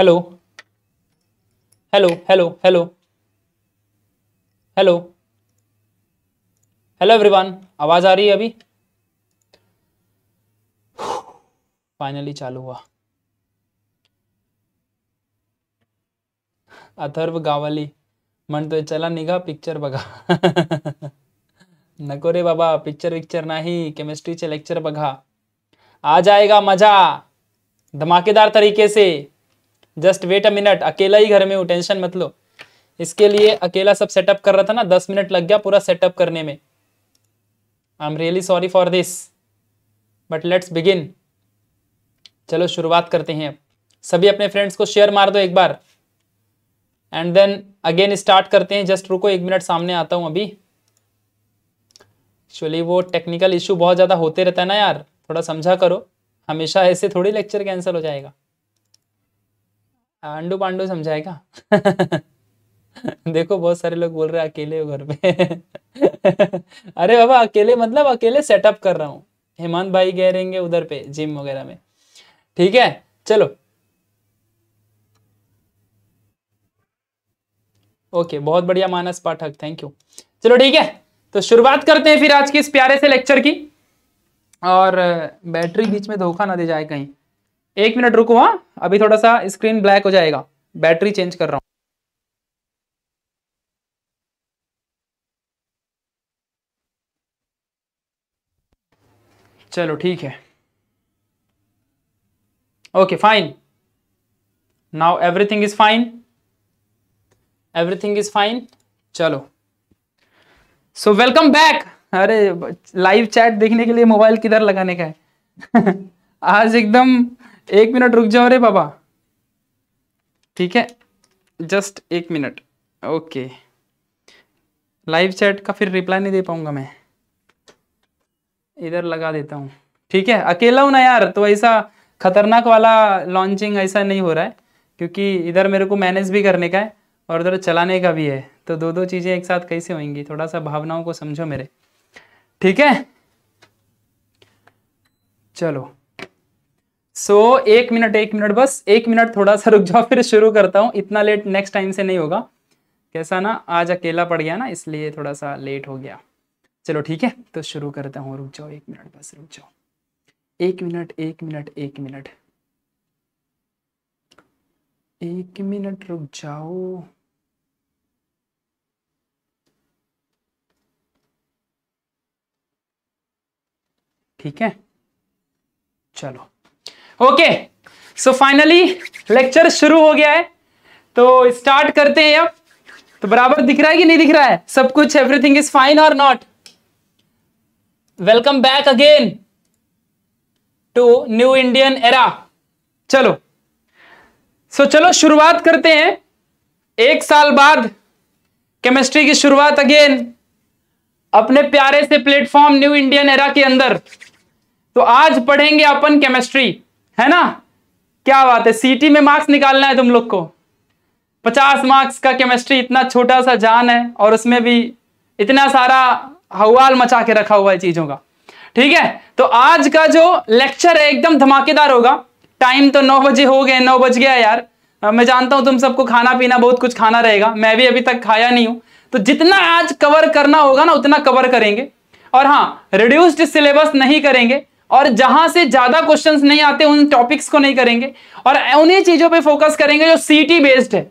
Hello hello hello hello hello hello everyone आवाज आ रही है अभी फाइनली चालू हुआ अथर्व गावाली तो चला निगा पिक्चर बगा नको रे बाबा पिक्चर विक्चर नहीं केमिस्ट्री से लेक्चर बगा आ जाएगा मजा धमाकेदार तरीके से जस्ट वेट अ मिनट अकेला ही घर में हूँ टेंशन मत लो इसके लिए अकेला सब सेटअप कर रहा था ना दस मिनट लग गया पूरा सेटअप करने में I am really sorry for this but let's begin चलो शुरुआत करते हैं अब सभी अपने फ्रेंड्स को शेयर मार दो एक बार एंड देन अगेन स्टार्ट करते हैं जस्ट रुको एक मिनट सामने आता हूँ अभी एक्चुअली वो टेक्निकल इशू बहुत ज़्यादा होते रहता है ना यार थोड़ा समझा करो हमेशा ऐसे थोड़ी लेक्चर कैंसिल हो जाएगा अंडू पांडू समझाएगा देखो बहुत सारे लोग बोल रहे हैं अकेले हो घर पे अरे बाबा अकेले मतलब अकेले सेटअप कर रहा हूँ हेमंत भाई गए रहेंगे उधर पे जिम वगैरह में ठीक है चलो ओके बहुत बढ़िया मानस पाठक थैंक यू चलो ठीक है तो शुरुआत करते हैं फिर आज के इस प्यारे से लेक्चर की और बैटरी बीच में धोखा ना दे जाए कहीं एक मिनट रुको हाँ अभी थोड़ा सा स्क्रीन ब्लैक हो जाएगा बैटरी चेंज कर रहा हूँ चलो ठीक है okay fine now everything is fine everything is fine चलो सो वेलकम बैक अरे लाइव चैट देखने के लिए मोबाइल किधर लगाने का है आज एकदम एक मिनट रुक जाओ रे बाबा ठीक है जस्ट एक मिनट ओके लाइव चैट का फिर रिप्लाई नहीं दे पाऊंगा मैं इधर लगा देता हूँ ठीक है अकेला हूँ ना यार तो ऐसा खतरनाक वाला लॉन्चिंग ऐसा नहीं हो रहा है क्योंकि इधर मेरे को मैनेज भी करने का है और उधर चलाने का भी है तो दो दो चीज़ें एक साथ कैसे होंगी थोड़ा सा भावनाओं को समझो मेरे ठीक है चलो सो so, एक मिनट एक मिनट बस एक मिनट थोड़ा सा रुक जाओ फिर शुरू करता हूँ इतना लेट नेक्स्ट टाइम से नहीं होगा कैसा ना आज अकेला पड़ गया ना इसलिए थोड़ा सा लेट हो गया चलो ठीक है तो शुरू करता हूँ रुक जाओ एक मिनट बस रुक जाओ एक मिनट एक मिनट एक मिनट एक मिनट रुक जाओ ठीक है चलो ओके सो फाइनली लेक्चर शुरू हो गया है तो स्टार्ट करते हैं अब तो बराबर दिख रहा है कि नहीं दिख रहा है सब कुछ एवरीथिंग इज फाइन और not welcome back again to new Indian era चलो सो so, चलो शुरुआत करते हैं एक साल बाद केमिस्ट्री की शुरुआत अगेन अपने प्यारे से प्लेटफॉर्म न्यू इंडियन एरा के अंदर तो आज पढ़ेंगे अपन केमिस्ट्री है ना क्या बात है सीटी में मार्क्स निकालना है तुम लोग को पचास मार्क्स का केमिस्ट्री इतना छोटा सा जान है और उसमें भी इतना सारा हवाल मचा के रखा हुआ है चीज़ों का ठीक है तो आज का जो लेक्चर है एकदम धमाकेदार होगा टाइम तो नौ बजे हो गए नौ बज गया यार मैं जानता हूं तुम सबको खाना पीना बहुत कुछ खाना रहेगा मैं भी अभी तक खाया नहीं हूं तो जितना आज कवर करना होगा ना उतना कवर करेंगे और हाँ रिड्यूस्ड सिलेबस नहीं करेंगे और जहां से ज्यादा क्वेश्चंस नहीं आते उन टॉपिक्स को नहीं करेंगे और उन्हीं चीजों पे फोकस करेंगे जो सीटी बेस्ड है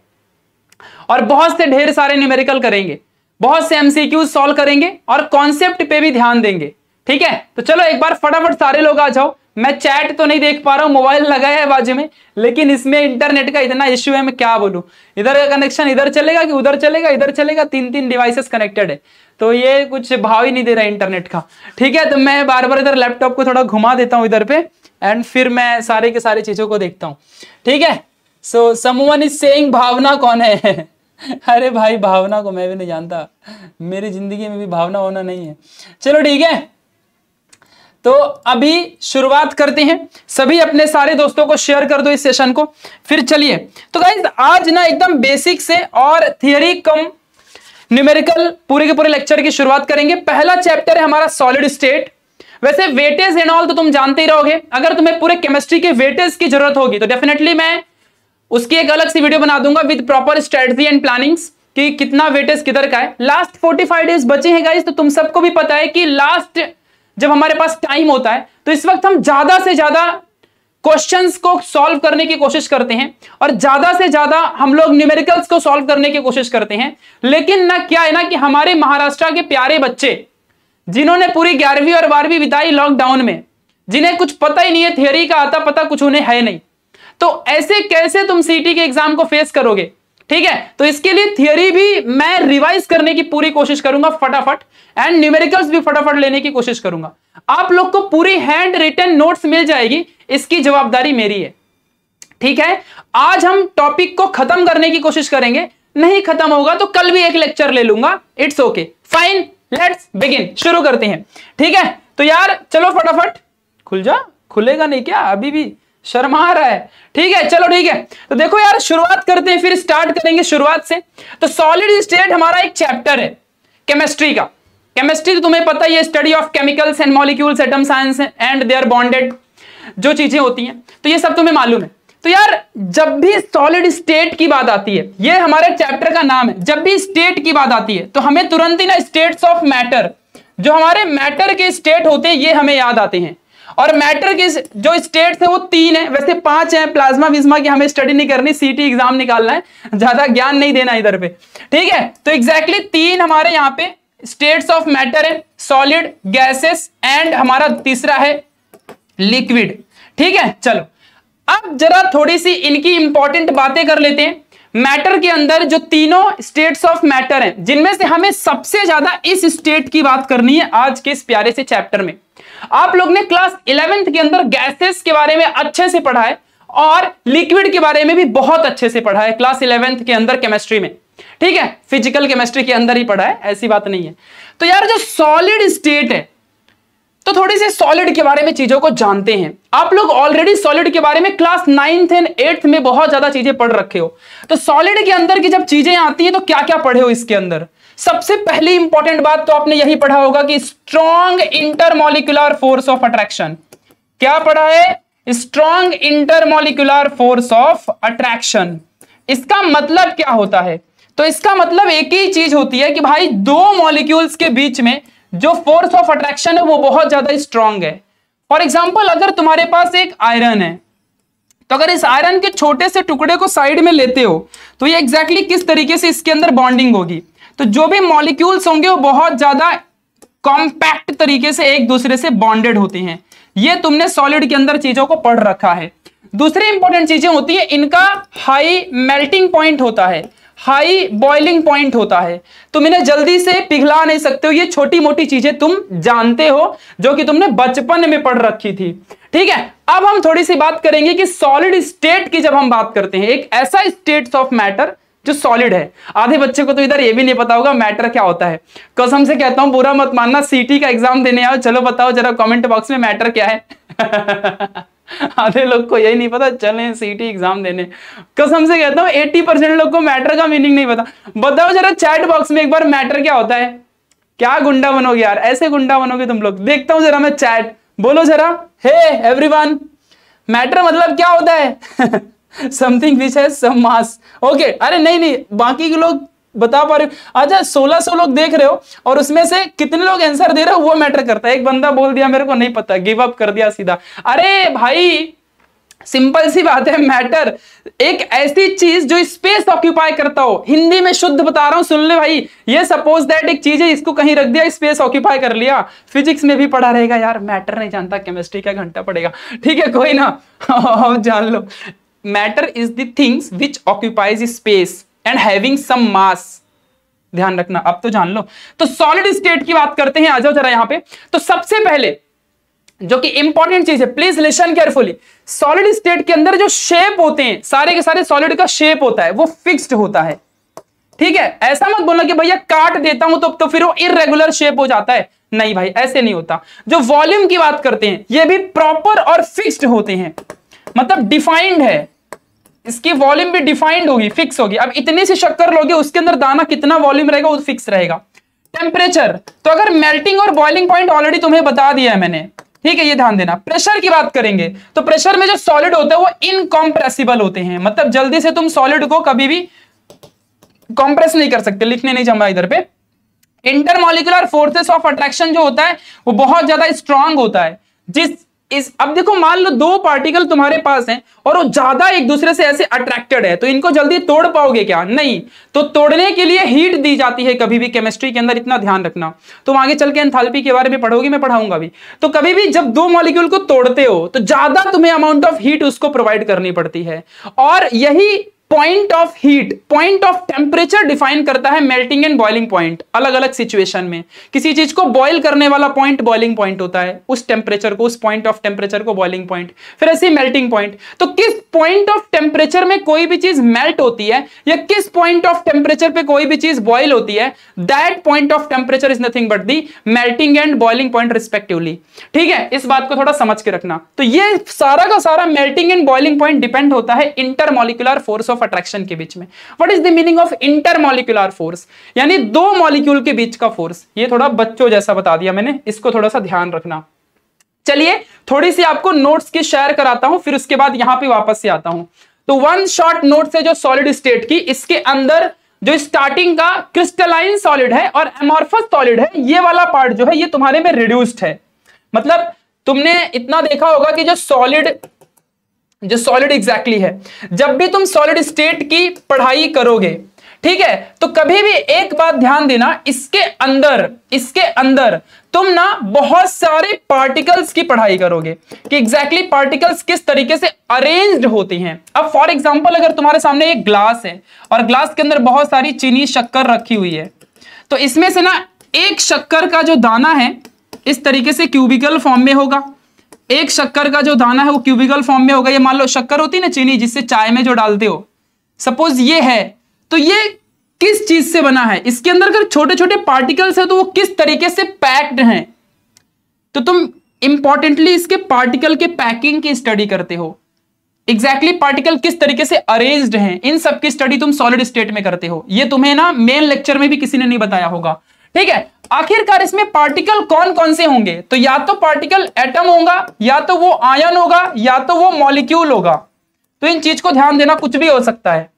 और बहुत से ढेर सारे न्यूमेरिकल करेंगे बहुत से एमसीक्यू सॉल्व करेंगे और कॉन्सेप्ट पे भी ध्यान देंगे ठीक है तो चलो एक बार फटाफट सारे लोग आ जाओ मैं चैट तो नहीं देख पा रहा हूँ मोबाइल लगाया है बाजू में लेकिन इसमें इंटरनेट का इतना इश्यू है मैं क्या बोलूँ इधर का कनेक्शन इधर चलेगा कि उधर चलेगा इधर चलेगा तीन तीन डिवाइसेस कनेक्टेड है तो ये कुछ भाव ही नहीं दे रहा इंटरनेट का ठीक है तो मैं बार बार इधर लैपटॉप को थोड़ा घुमा देता हूँ इधर पे एंड फिर मैं सारे के सारे चीज़ों को देखता हूँ ठीक है सो समन इज से भावना कौन है अरे भाई भावना को मैं भी नहीं जानता मेरी जिंदगी में भी भावना होना नहीं है चलो ठीक है तो अभी शुरुआत करते हैं सभी अपने सारे दोस्तों को शेयर कर दो इस सेशन को फिर चलिए तो गाइज आज ना एकदम बेसिक से और थियोरी कम न्यूमेरिकल पूरे के पूरे लेक्चर की शुरुआत करेंगे पहला चैप्टर है हमारा सॉलिड स्टेट वैसे वेटेज एंड ऑल तो तुम जानते ही रहोगे अगर तुम्हें पूरे केमिस्ट्री के वेटेज की जरूरत होगी तो डेफिनेटली मैं उसकी एक अलग सी वीडियो बना दूंगा with proper strategy and plannings कि कितना वेटेज किधर का है लास्ट 45 डेज बचे हैं गाइस तो तुम सबको भी पता है कि लास्ट जब हमारे पास टाइम होता है तो इस वक्त हम ज्यादा से ज्यादा क्वेश्चंस को सॉल्व करने की कोशिश करते हैं और ज्यादा से ज्यादा हम लोग न्यूमेरिकल्स को सॉल्व करने की कोशिश करते हैं लेकिन ना क्या है ना कि हमारे महाराष्ट्र के प्यारे बच्चे जिन्होंने पूरी ग्यारहवीं और बारहवीं बिताई लॉकडाउन में जिन्हें कुछ पता ही नहीं है थियोरी का आता पता कुछ उन्हें है नहीं तो ऐसे कैसे तुम सीटी e के एग्जाम को फेस करोगे ठीक है तो इसके लिए थियोरी भी मैं रिवाइज करने की पूरी कोशिश करूंगा फटाफट एंड न्यूमेरिकल्स भी फटाफट लेने की कोशिश करूंगा आप लोग को पूरी हैंड रिटर्न नोट्स मिल जाएगी इसकी जवाबदारी मेरी है ठीक है आज हम टॉपिक को खत्म करने की कोशिश करेंगे नहीं खत्म होगा तो कल भी एक लेक्चर ले लूंगा it's okay fine let's begin शुरू करते हैं ठीक है तो यार चलो फटाफट खुल जा खुलेगा नहीं क्या अभी भी शर्मा रहा है ठीक है चलो ठीक है तो देखो यार शुरुआत करते हैं फिर स्टार्ट करेंगे शुरुआत से तो सॉलिड स्टेट हमारा एक चैप्टर है केमिस्ट्री का केमिस्ट्री तो तुम्हें पता ही है study of chemicals and molecules atom science and they are bonded जो चीजें होती हैं तो ये सब तुम्हें मालूम है तो यार जब भी सॉलिड स्टेट की बात आती है ये हमारे चैप्टर का नाम है जब भी स्टेट की बात आती है तो हमें तुरंत ही ना स्टेट्स ऑफ मैटर जो हमारे मैटर के स्टेट होते हैं ये हमें याद आते हैं और मैटर के जो स्टेट्स है वो तीन है वैसे पांच है प्लाज्मा विज्मा की हमें स्टडी नहीं करनी सीटी एग्जाम निकालना है ज्यादा ज्ञान नहीं देना इधर पे ठीक है तो एग्जैक्टली exactly तीन हमारे यहाँ पे स्टेट्स ऑफ मैटर है सॉलिड गैसेस एंड हमारा तीसरा है लिक्विड ठीक है चलो अब जरा थोड़ी सी इनकी इंपॉर्टेंट बातें कर लेते हैं मैटर के अंदर जो तीनों स्टेट्स ऑफ मैटर हैं जिनमें से हमें सबसे ज्यादा इस स्टेट की बात करनी है आज के इस प्यारे से चैप्टर में आप लोग ने क्लास इलेवेंथ के अंदर गैसेस के बारे में अच्छे से पढ़ा है और लिक्विड के बारे में भी बहुत अच्छे से पढ़ा है क्लास इलेवेंथ के अंदर केमिस्ट्री में ठीक है फिजिकल केमिस्ट्री के अंदर ही पढ़ा है ऐसी बात नहीं है तो यार जो सॉलिड स्टेट है तो थोड़ी सी सॉलिड के बारे में चीजों को जानते हैं आप लोग ऑलरेडी सॉलिड के बारे में क्लास नाइन्थ एंड एट्थ में बहुत ज्यादा चीजें पढ़ रखे हो तो सॉलिड के अंदर की जब चीजें आती हैं तो क्या क्या पढ़े हो इसके अंदर सबसे पहली इंपॉर्टेंट बात तो आपने यही पढ़ा होगा कि strong intermolecular force of attraction क्या पढ़ा है strong intermolecular force of attraction इसका मतलब क्या होता है तो इसका मतलब एक ही चीज होती है कि भाई दो मॉलिक्यूल्स के बीच में जो फोर्स ऑफ अट्रैक्शन है वो बहुत ज्यादा स्ट्रांग है फॉर एग्जाम्पल अगर तुम्हारे पास एक आयरन है तो अगर इस आयरन के छोटे से टुकड़े को साइड में लेते हो तो ये एग्जैक्टली exactly किस तरीके से इसके अंदर बॉन्डिंग होगी तो जो भी मॉलिक्यूल्स होंगे वो बहुत ज्यादा कॉम्पैक्ट तरीके से एक दूसरे से बॉन्डेड होते हैं ये तुमने सॉलिड के अंदर चीजों को पढ़ रखा है दूसरी इंपॉर्टेंट चीजें होती है इनका हाई मेल्टिंग पॉइंट होता है हाई बॉइलिंग पॉइंट होता है तुम इन्हें जल्दी से पिघला नहीं सकते हो ये छोटी मोटी चीजें तुम जानते हो जो कि तुमने बचपन में पढ़ रखी थी ठीक है अब हम थोड़ी सी बात करेंगे कि सॉलिड स्टेट की जब हम बात करते हैं एक ऐसा स्टेट ऑफ मैटर जो सॉलिड है आधे बच्चे को तो इधर ये भी नहीं पता होगा मैटर क्या होता है कसम से कहता हूं बुरा मत मानना सीटी का एग्जाम देने आओ चलो बताओ जरा कमेंट बॉक्स में मैटर क्या है आधे लोग को यही नहीं पता चलें सीटी एग्जाम देने कसम से कहता हूँ एट्टी परसेंट लोग को मैटर का मीनिंग नहीं पता बताओ जरा चैट बॉक्स में एक बार मैटर क्या होता है क्या गुंडा बनोगे यार ऐसे गुंडा बनोगे तुम लोग देखता हूँ जरा मैं चैट बोलो जरा हे एवरीवन मैटर मतलब क्या होता है समथिंग विच है सम मास ओके अरे नहीं नहीं बाकी के लोग बता पा रहे हो अच्छा सोलह सौ लोग देख रहे हो और उसमें से कितने लोग आंसर दे रहे हो वो मैटर करता है एक बंदा बोल दिया मेरे को नहीं पता गिव अप कर दिया सीधा अरे भाई सिंपल सी बात है मैटर एक ऐसी चीज जो स्पेस ऑक्यूपाई करता हो हिंदी में शुद्ध बता रहा हूं सुन ले भाई ये सपोज दैट एक चीज है इसको कहीं रख दिया स्पेस ऑक्यूपाई कर लिया फिजिक्स में भी पढ़ा रहेगा यार मैटर नहीं जानता केमिस्ट्री का घंटा पड़ेगा ठीक है कोई ना जान लो matter is the things which occupies space and having some mass ध्यान रखना अब तो जान लो तो सॉलिड स्टेट की बात करते हैं आ जाओ जरा यहां पे तो सबसे पहले जो कि इंपॉर्टेंट चीज है please listen carefully solid state के अंदर जो शेप होते हैं सारे के सारे सॉलिड का शेप होता है वो फिक्स्ड होता है ठीक है ऐसा मत बोलना कि भैया काट देता हूं तो तो फिर वो इरेगुलर शेप हो जाता है नहीं भाई ऐसे नहीं होता जो वॉल्यूम की बात करते हैं ये भी प्रॉपर और फिक्स्ड होते हैं मतलब डिफाइंड है इसकी वॉल्यूम भी डिफाइंड होगी फिक्स होगी अब इतनी सी शक्कर लोगे उसके अंदर दाना कितना वॉल्यूम रहेगा वो फिक्स रहेगा टेम्परेचर तो अगर मेल्टिंग और बॉइलिंग पॉइंट ऑलरेडी तुम्हें बता दिया है मैंने ठीक है ये ध्यान देना प्रेशर की बात करेंगे तो प्रेशर में जो सॉलिड होता है वो इनकॉम्प्रेसिबल होते हैं मतलब जल्दी से तुम सॉलिड को कभी भी कॉम्प्रेस नहीं कर सकते लिखने नहीं जमा इधर पे इंटरमोलिकुलर फोर्सेस ऑफ अट्रैक्शन जो होता है वो बहुत ज्यादा स्ट्रांग होता है जिस इस अब देखो मान लो दो पार्टिकल तुम्हारे पास हैं और वो ज्यादा एक दूसरे से ऐसे अट्रैक्टेड है तो इनको जल्दी तोड़ पाओगे क्या नहीं तो तोड़ने के लिए हीट दी जाती है कभी भी केमिस्ट्री के अंदर इतना ध्यान रखना तुम आगे चल के एंथैल्पी के बारे में पढ़ोगे मैं पढ़ाऊंगा भी तो कभी भी जब दो मॉलिक्यूल को तोड़ते हो तो ज्यादा तुम्हें अमाउंट ऑफ हीट उसको प्रोवाइड करनी पड़ती है और यही point of heat point of temperature define करता है मेल्टिंग एंड बॉइलिंग पॉइंट अलग अलग सिचुएशन में किसी चीज को बॉइल करने वाला पॉइंट बॉइलिंग पॉइंट होता है उस टेम्परेचर को उस पॉइंट ऑफ टेम्परेचर को बॉइलिंग पॉइंट फिर ऐसे मेल्टिंग पॉइंट तो किस पॉइंट ऑफ टेम्परेचर में कोई भी चीज मेल्ट होती है या किस पॉइंट ऑफ टेम्परेचर पर कोई भी चीज बॉइल होती है that point of temperature is nothing but the melting and boiling point respectively ठीक है इस बात को थोड़ा समझ के रखना तो ये सारा का सारा melting and boiling point depend होता है इंटरमोलिकुलर फोर्स ऑफ अट्रैक्शन के बीच में what is the meaning of intermolecular force यानी दो मॉलिक्यूल के बीच का फोर्स ये थोड़ा बच्चों जैसा बता दिया मैंने इसको थोड़ा सा ध्यान रखना चलिए थोड़ी सी आपको नोट्स की शेयर कराता हूं फिर उसके बाद यहां पे वापस से आता हूं तो वन शॉर्ट नोट से जो सॉलिड स्टेट की इसके अंदर जो स्टार्टिंग का क्रिस्टलाइन सॉलिड है और एमोर्फस सॉलिड है ये वाला पार्ट जो है ये तुम्हारे में रिड्यूस्ड है मतलब तुमने इतना देखा होगा कि जो सॉलिड जो सॉलिड एग्जैक्टली है जब भी तुम सॉलिड स्टेट की पढ़ाई करोगे ठीक है तो कभी भी एक बात ध्यान देना इसके अंदर इसके अंदर तुम ना बहुत सारे पार्टिकल्स की पढ़ाई करोगे कि एग्जैक्टली exactly पार्टिकल्स किस तरीके से अरेंज्ड होती हैं अब फॉर एग्जांपल अगर तुम्हारे सामने एक ग्लास है और ग्लास के अंदर बहुत सारी चीनी शक्कर रखी हुई है तो इसमें से ना एक शक्कर का जो दाना है इस तरीके से क्यूबिकल फॉर्म में होगा एक शक्कर का जो दाना है वो क्यूबिकल फॉर्म में होगा ये मान लो शक्कर होती है ना चीनी जिससे चाय में जो डालते हो सपोज ये है तो ये किस चीज से बना है इसके अंदर अगर छोटे छोटे पार्टिकल्स है तो वो किस तरीके से पैक्ड हैं तो तुम इंपॉर्टेंटली इसके पार्टिकल के पैकिंग की स्टडी करते हो एग्जैक्टली exactly पार्टिकल किस तरीके से अरेंज्ड हैं इन सब की स्टडी तुम सॉलिड स्टेट में करते हो ये तुम्हें ना मेन लेक्चर में भी किसी ने नहीं बताया होगा ठीक है आखिरकार इसमें पार्टिकल कौन कौन से होंगे तो या तो पार्टिकल एटम होगा या तो वो आयन होगा या तो वो मॉलिक्यूल होगा तो इन चीज को ध्यान देना कुछ भी हो सकता है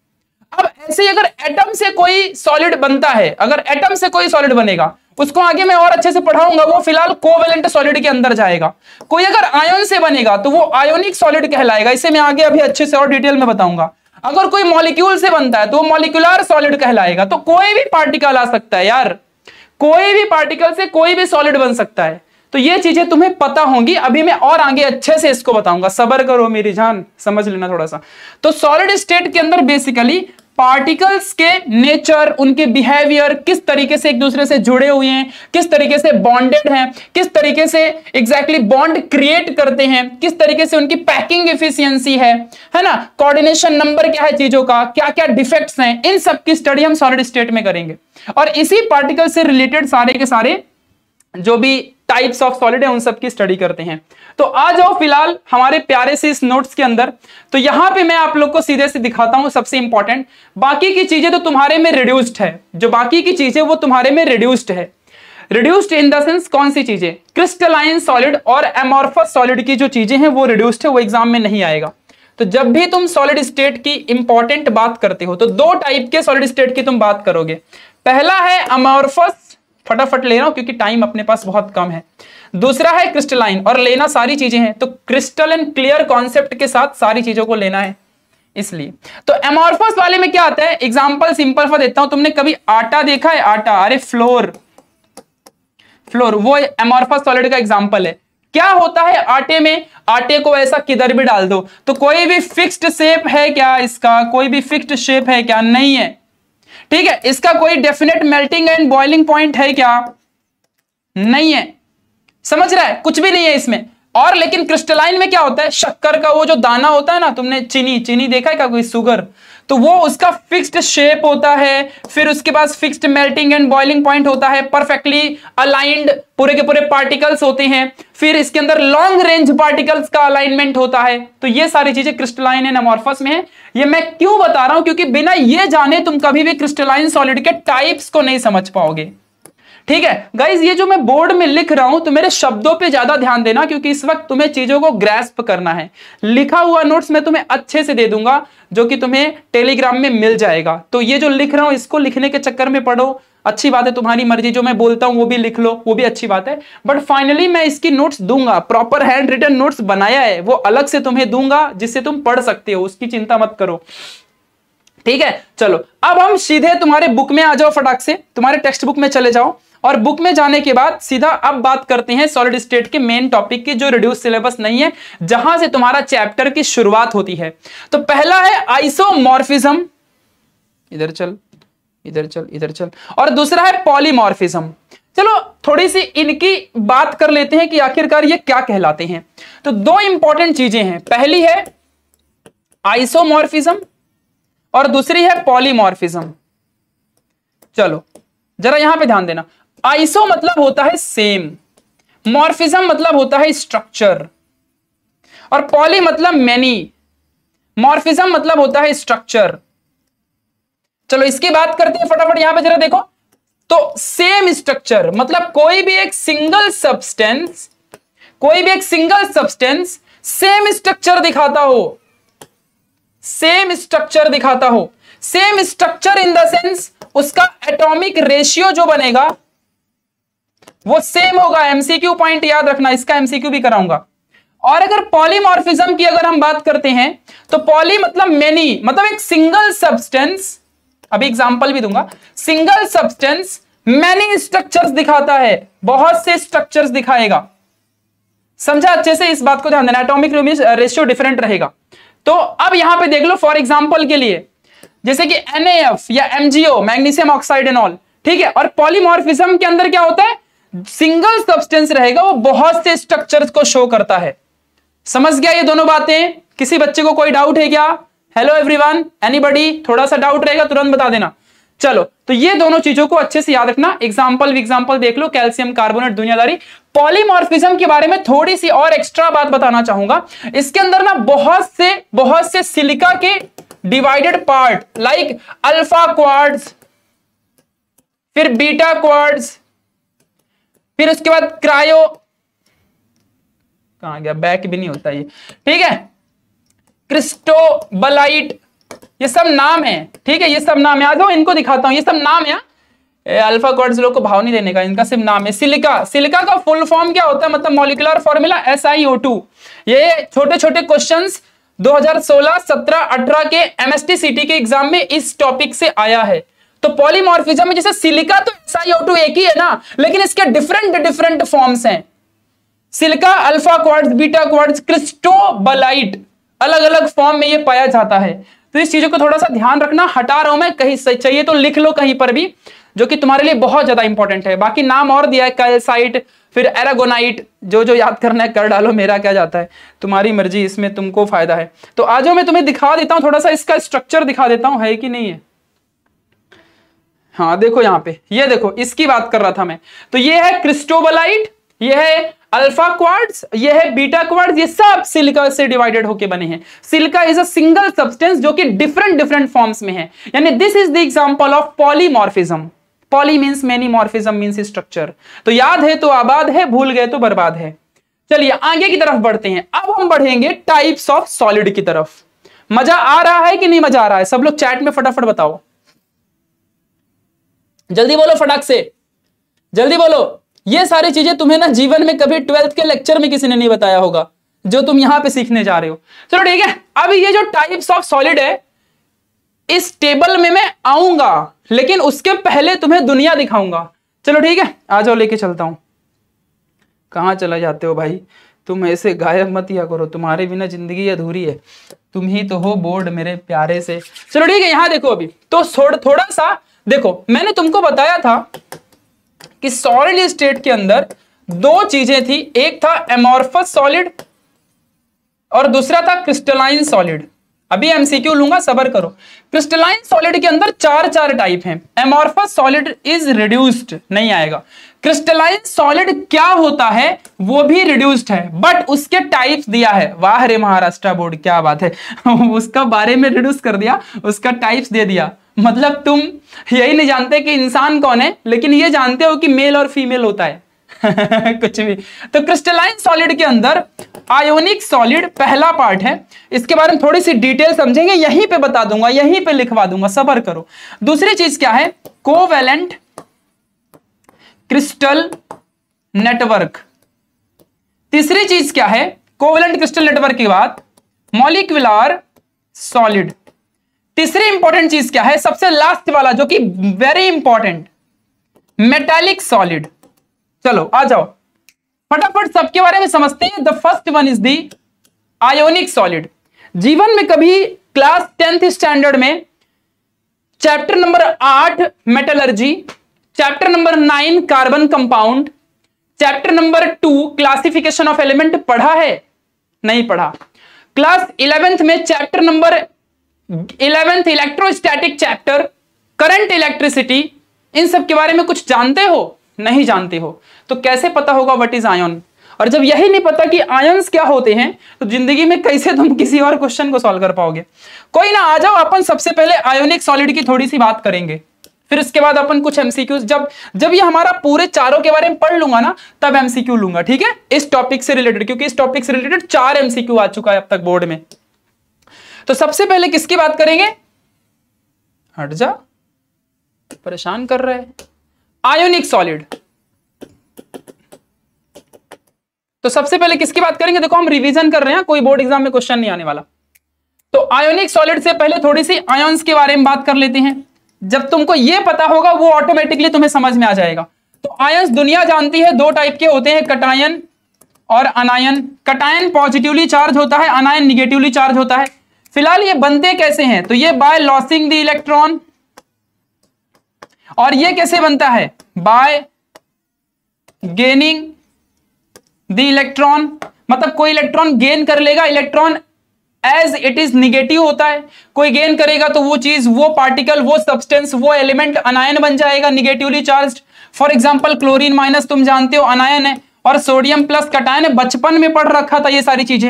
अब ऐसे ही अगर एटम से कोई सॉलिड बनता है अगर एटम से कोई सॉलिड बनेगा उसको आगे मैं और अच्छे से पढ़ाऊंगा वो फिलहाल कोवेलेंट सॉलिड के अंदर जाएगा कोई अगर आयन से बनेगा तो वो आयोनिक सॉलिड कहलाएगा इसे मैं आगे अभी अच्छे से और डिटेल में बताऊंगा अगर कोई मॉलिक्यूल से बनता है तो वो मॉलिक्यूलर सॉलिड कहलाएगा तो कोई भी पार्टिकल आ सकता है यार कोई भी पार्टिकल से कोई भी सॉलिड बन सकता है तो ये चीजें तुम्हें पता होंगी अभी मैं और आगे अच्छे से इसको बताऊंगा सबर करो मेरी जान समझ लेना थोड़ा सा तो सॉलिड स्टेट के अंदर बेसिकली पार्टिकल्स के नेचर उनके बिहेवियर किस तरीके से एक दूसरे से जुड़े हुए हैं किस तरीके से बॉन्डेड हैं किस तरीके से एग्जैक्टली बॉन्ड क्रिएट करते हैं किस तरीके से उनकी पैकिंग एफिशिएंसी है है ना कोऑर्डिनेशन नंबर क्या है चीजों का क्या क्या डिफेक्ट्स हैं इन सब की स्टडी हम सॉलिड स्टेट में करेंगे और इसी पार्टिकल से रिलेटेड सारे के सारे जो भी टाइप्स ऑफ सॉलिड है उन सब की स्टडी करते हैं तो आ जाओ फिलहाल हमारे प्यारे से इस नोट्स के अंदर तो यहाँ पे मैं आप लोग को सीधे से दिखाता हूँ सबसे इंपॉर्टेंट बाकी की चीजें तो तुम्हारे में रिड्यूस्ड है जो बाकी की चीजें वो तुम्हारे में रिड्यूस्ड है रिड्यूस्ड इन द सेंस कौन सी चीजें क्रिस्टलाइन सॉलिड और एमोरफस सॉलिड की जो चीजें हैं वो रिड्यूस्ड है वो एग्जाम में नहीं आएगा तो जब भी तुम सॉलिड स्टेट की इंपॉर्टेंट बात करते हो तो दो टाइप के सॉलिड स्टेट की तुम बात करोगे पहला है अमोरफस फटाफट ले रहा हूं क्योंकि टाइम अपने पास बहुत कम है दूसरा है क्रिस्टलाइन और लेना सारी चीजें हैं तो क्रिस्टल एंड क्लियर कॉन्सेप्ट के साथ सारी चीजों को लेना है इसलिए तो एमोर्फस वाले में क्या आता है एग्जाम्पल सिंपल फॉर देता हूं तुमने कभी आटा देखा है आटा अरे फ्लोर फ्लोर वो एमोर्फस सॉलिड का एग्जाम्पल है क्या होता है आटे में आटे को ऐसा किधर भी डाल दो तो कोई भी फिक्स्ड शेप है क्या इसका कोई भी फिक्स्ड शेप है क्या नहीं है ठीक है इसका कोई definite melting and boiling point है क्या नहीं है समझ रहा है कुछ भी नहीं है इसमें और लेकिन क्रिस्टलाइन में क्या होता है शक्कर का वो जो दाना होता है ना तुमने चीनी चीनी देखा है क्या कोई सुगर तो वो उसका फिक्स्ड शेप होता है फिर उसके पास fixed melting and boiling point होता है परफेक्टली अलाइंड पूरे के पूरे पार्टिकल्स होते हैं फिर इसके अंदर लॉन्ग रेंज पार्टिकल्स का अलाइनमेंट होता है तो ये सारी चीजें क्रिस्टलाइन एंड अमॉर्फस में है ये मैं क्यों बता रहा हूं क्योंकि बिना ये जाने तुम कभी भी क्रिस्टलाइन सॉलिड के टाइप्स को नहीं समझ पाओगे ठीक है गाइज ये जो मैं बोर्ड में लिख रहा हूं तो मेरे शब्दों पे ज्यादा ध्यान देना क्योंकि इस वक्त तुम्हें चीजों को ग्रेस्प करना है लिखा हुआ नोट्स मैं तुम्हें अच्छे से दे दूंगा जो कि तुम्हें टेलीग्राम में मिल जाएगा तो ये जो लिख रहा हूं इसको लिखने के चक्कर में पढ़ो अच्छी बात है तुम्हारी मर्जी जो मैं बोलता हूं वो भी लिख लो वो भी अच्छी बात है बट फाइनली मैं इसकी नोट्स दूंगा प्रॉपर हैंड रिटन नोट्स बनाया है वो अलग से तुम्हें दूंगा जिससे तुम पढ़ सकते हो उसकी चिंता मत करो ठीक है चलो अब हम सीधे तुम्हारे बुक में आ जाओ फटाक से तुम्हारे टेक्स्ट बुक में चले जाओ और बुक में जाने के बाद सीधा अब बात करते हैं सॉलिड स्टेट के मेन टॉपिक की जो रिड्यूस सिलेबस नहीं है जहां से तुम्हारा चैप्टर की शुरुआत होती है तो पहला है आइसोमॉर्फिज्म इधर चल इधर चल इधर चल और दूसरा है पॉलीमॉर्फिज्म चलो थोड़ी सी इनकी बात कर लेते हैं कि आखिरकार ये क्या कहलाते हैं तो दो इंपॉर्टेंट चीजें हैं पहली है आइसोमॉर्फिज्म और दूसरी है पॉलीमॉर्फिज्म चलो जरा यहां पे ध्यान देना आइसो मतलब होता है सेम मॉर्फिज्म मतलब होता है स्ट्रक्चर और पॉली मतलब मैनी मॉर्फिज्म मतलब होता है स्ट्रक्चर चलो इसकी बात करते हैं फटाफट यहां पे जरा देखो तो सेम स्ट्रक्चर मतलब कोई भी एक सिंगल सब्सटेंस कोई भी एक सिंगल सब्सटेंस सेम स्ट्रक्चर दिखाता हो सेम स्ट्रक्चर दिखाता हो same structure in the sense उसका एटॉमिक रेशियो जो बनेगा वो सेम होगा एमसीक्यू पॉइंट याद रखना इसका एमसीक्यू भी कराऊंगा और अगर पॉलीमॉर्फिज्म की अगर हम बात करते हैं तो पॉली मतलब मेनी मतलब एक सिंगल सब्सटेंस अभी एग्जांपल भी दूंगा सिंगल सब्सटेंस मेनी स्ट्रक्चर्स दिखाता है बहुत से स्ट्रक्चर्स दिखाएगा समझा अच्छे से इस बात को ध्यान देना एटॉमिक रेशियो डिफरेंट रहेगा तो अब यहां पर देख लो फॉर एग्जाम्पल के लिए जैसे कि एनएफ या एमजीओ मैग्नीशियम ऑक्साइड एनऑल ठीक है और पॉलीमॉर्फिज्म के अंदर क्या होता है सिंगल सब्सटेंस रहेगा वो बहुत से स्ट्रक्चर्स को शो करता है समझ गया ये दोनों बातें किसी बच्चे को कोई डाउट है क्या हेलो एवरीवन एनीबॉडी थोड़ा सा डाउट रहेगा तुरंत बता देना चलो तो ये दोनों चीजों को अच्छे से याद रखना एग्जाम्पल एग्जाम्पल देख लो कैल्सियम कार्बोनेट दुनियादारी पॉलीमॉर्फिज्म के बारे में थोड़ी सी और एक्स्ट्रा बात बताना चाहूंगा इसके अंदर ना बहुत से बहुत से सिलिका के divided part like alpha quartz फिर बीटा क्वार्ड्स फिर उसके बाद क्रायो कहा गया बैक भी नहीं होता ये ठीक है क्रिस्टोबलाइट ये सब नाम है ठीक है ये सब नाम है आ जाओ इनको दिखाता हूं ये सब नाम है अल्फा कॉर्ड्स लोग को भाव नहीं देने का इनका सिर्फ नाम है सिलिका सिलिका का फुल फॉर्म क्या होता है मतलब molecular formula S I O two ये छोटे छोटे क्वेश्चन 2016, 17, 18 के एमएसटी सिटी के एग्जाम में इस टॉपिक से आया है तो पॉलीमॉर्फिज्म में जैसे सिलिका तो SiO2 एक ही है ना लेकिन इसके डिफरेंट डिफरेंट फॉर्म्स हैं silica alpha quartz beta quartz cristobalite अलग अलग फॉर्म में ये पाया जाता है तो इस चीजों को थोड़ा सा ध्यान रखना हटा रहा हूं मैं कहीं चाहिए तो लिख लो कहीं पर भी जो कि तुम्हारे लिए बहुत ज्यादा इंपॉर्टेंट है बाकी नाम और दिया है कैलसाइट फिर एरागोनाइट जो जो याद करना है कर डालो मेरा क्या जाता है तुम्हारी मर्जी इसमें तुमको फायदा है तो आज मैं तुम्हें दिखा देता हूं थोड़ा सा इसका स्ट्रक्चर दिखा देता हूँ है कि नहीं है हाँ देखो यहां पे ये देखो इसकी बात कर रहा था मैं तो ये है क्रिस्टोबलाइट ये है अल्फा क्वार्ट्स ये है बीटा क्वार्ट्स ये सब सिलिका से डिवाइडेड होके बने हैं silica is a single substance जो कि डिफरेंट डिफरेंट फॉर्म्स में है यानी this is the example of polymorphism poly means many morphism means structure तो याद है तो आबाद है भूल गए तो बर्बाद है चलिए आगे की तरफ बढ़ते हैं अब हम बढ़ेंगे टाइप्स ऑफ सॉलिड की तरफ मजा आ रहा है कि नहीं मजा आ रहा है सब लोग चैट में फटाफट बताओ जल्दी बोलो फटाक से जल्दी बोलो ये सारी चीजें तुम्हें ना जीवन में कभी ट्वेल्थ के लेक्चर में किसी ने नहीं बताया होगा जो तुम यहां पे सीखने जा रहे हो चलो ठीक है अब ये जो टाइप्स ऑफ सॉलिड है इस टेबल में मैं आऊंगा लेकिन उसके पहले तुम्हें दुनिया दिखाऊंगा चलो ठीक है आ जाओ लेके चलता हूं कहा चला जाते हो भाई तुम ऐसे गायब मत या करो तुम्हारे बिना जिंदगी अधूरी है तुम ही तो हो बोर्ड मेरे प्यारे से चलो ठीक है यहां देखो अभी तो थोड़ा सा देखो मैंने तुमको बताया था कि सॉलिड स्टेट के अंदर दो चीजें थी एक था एमोर्फस सॉलिड और दूसरा था क्रिस्टलाइन सॉलिड अभी एमसीक्यू लूंगा सबर करो क्रिस्टलाइन सॉलिड के अंदर चार चार टाइप हैं एमोर्फस सॉलिड इज रिड्यूस्ड नहीं आएगा क्रिस्टलाइन सॉलिड क्या होता है वो भी रिड्यूस्ड है बट उसके टाइप दिया है वाह रे महाराष्ट्र बोर्ड क्या बात है उसका बारे में रिड्यूस कर दिया उसका टाइप्स दे दिया मतलब तुम यही नहीं जानते कि इंसान कौन है लेकिन ये जानते हो कि मेल और फीमेल होता है कुछ भी तो क्रिस्टलाइन सॉलिड के अंदर आयोनिक सॉलिड पहला पार्ट है इसके बारे में थोड़ी सी डिटेल समझेंगे यहीं पे बता दूंगा यहीं पे लिखवा दूंगा सबर करो दूसरी चीज क्या है कोवेलेंट क्रिस्टल नेटवर्क तीसरी चीज क्या है कोवेलेंट क्रिस्टल नेटवर्क के बाद मॉलिक्यूलर सॉलिड तीसरी इंपॉर्टेंट चीज क्या है सबसे लास्ट वाला जो कि वेरी इंपॉर्टेंट मेटालिक सॉलिड चलो आ जाओ फटाफट सबके बारे में समझते हैं the first one is the ionic solid जीवन में कभी क्लास टेंथ स्टैंडर्ड में चैप्टर नंबर आठ metallurgy chapter number nine carbon compound chapter number two classification of element पढ़ा है नहीं पढ़ा क्लास इलेवेंथ में chapter number eleventh electrostatic chapter current electricity इन सब के बारे में कुछ जानते हो नहीं जानते हो तो कैसे पता होगा व्हाट इज आयन और जब यही नहीं पता कि आयन क्या होते हैं तो जिंदगी में कैसे तुम किसी और क्वेश्चन को सॉल्व कर पाओगे कोई ना आ जाओ अपन सबसे पहले आयोनिक सॉलिड की थोड़ी सी बात करेंगे फिर उसके बाद अपन कुछ एमसीक्यू जब जब ये हमारा पूरे चारों के बारे में पढ़ लूंगा ना तब एमसीक्यू लूंगा ठीक है इस टॉपिक से रिलेटेड क्योंकि इस टॉपिक से रिलेटेड चार एमसीक्यू आ चुका है अब तक बोर्ड में तो सबसे पहले किसकी बात करेंगे हट जा परेशान कर रहे आयोनिक सॉलिड तो सबसे पहले किसकी बात करेंगे देखो हम रिवीजन कर रहे हैं कोई बोर्ड एग्जाम में क्वेश्चन नहीं आने वाला तो आयोनिक सॉलिड से पहले थोड़ी सी आयोन्स के बारे में बात कर लेते हैं जब तुमको ये पता होगा वो ऑटोमेटिकली तुम्हें समझ में आ जाएगा तो आयंस दुनिया जानती है दो टाइप के होते हैं कटायन और अनायन कटायन पॉजिटिवली चार्ज होता है अनायन निगेटिवली चार्ज होता है फिलहाल ये बनते कैसे हैं तो ये बाय लॉसिंग द इलेक्ट्रॉन और ये कैसे बनता है बाय गेनिंग द इलेक्ट्रॉन मतलब कोई इलेक्ट्रॉन गेन कर लेगा electron as it is negative होता है कोई गेन करेगा तो वो चीज वो पार्टिकल वो सब्सटेंस वो एलिमेंट अनायन बन जाएगा negatively charge for example chlorine minus तुम जानते हो अनायन है और सोडियम प्लस कटायन बचपन में पढ़ रखा था ये सारी चीजें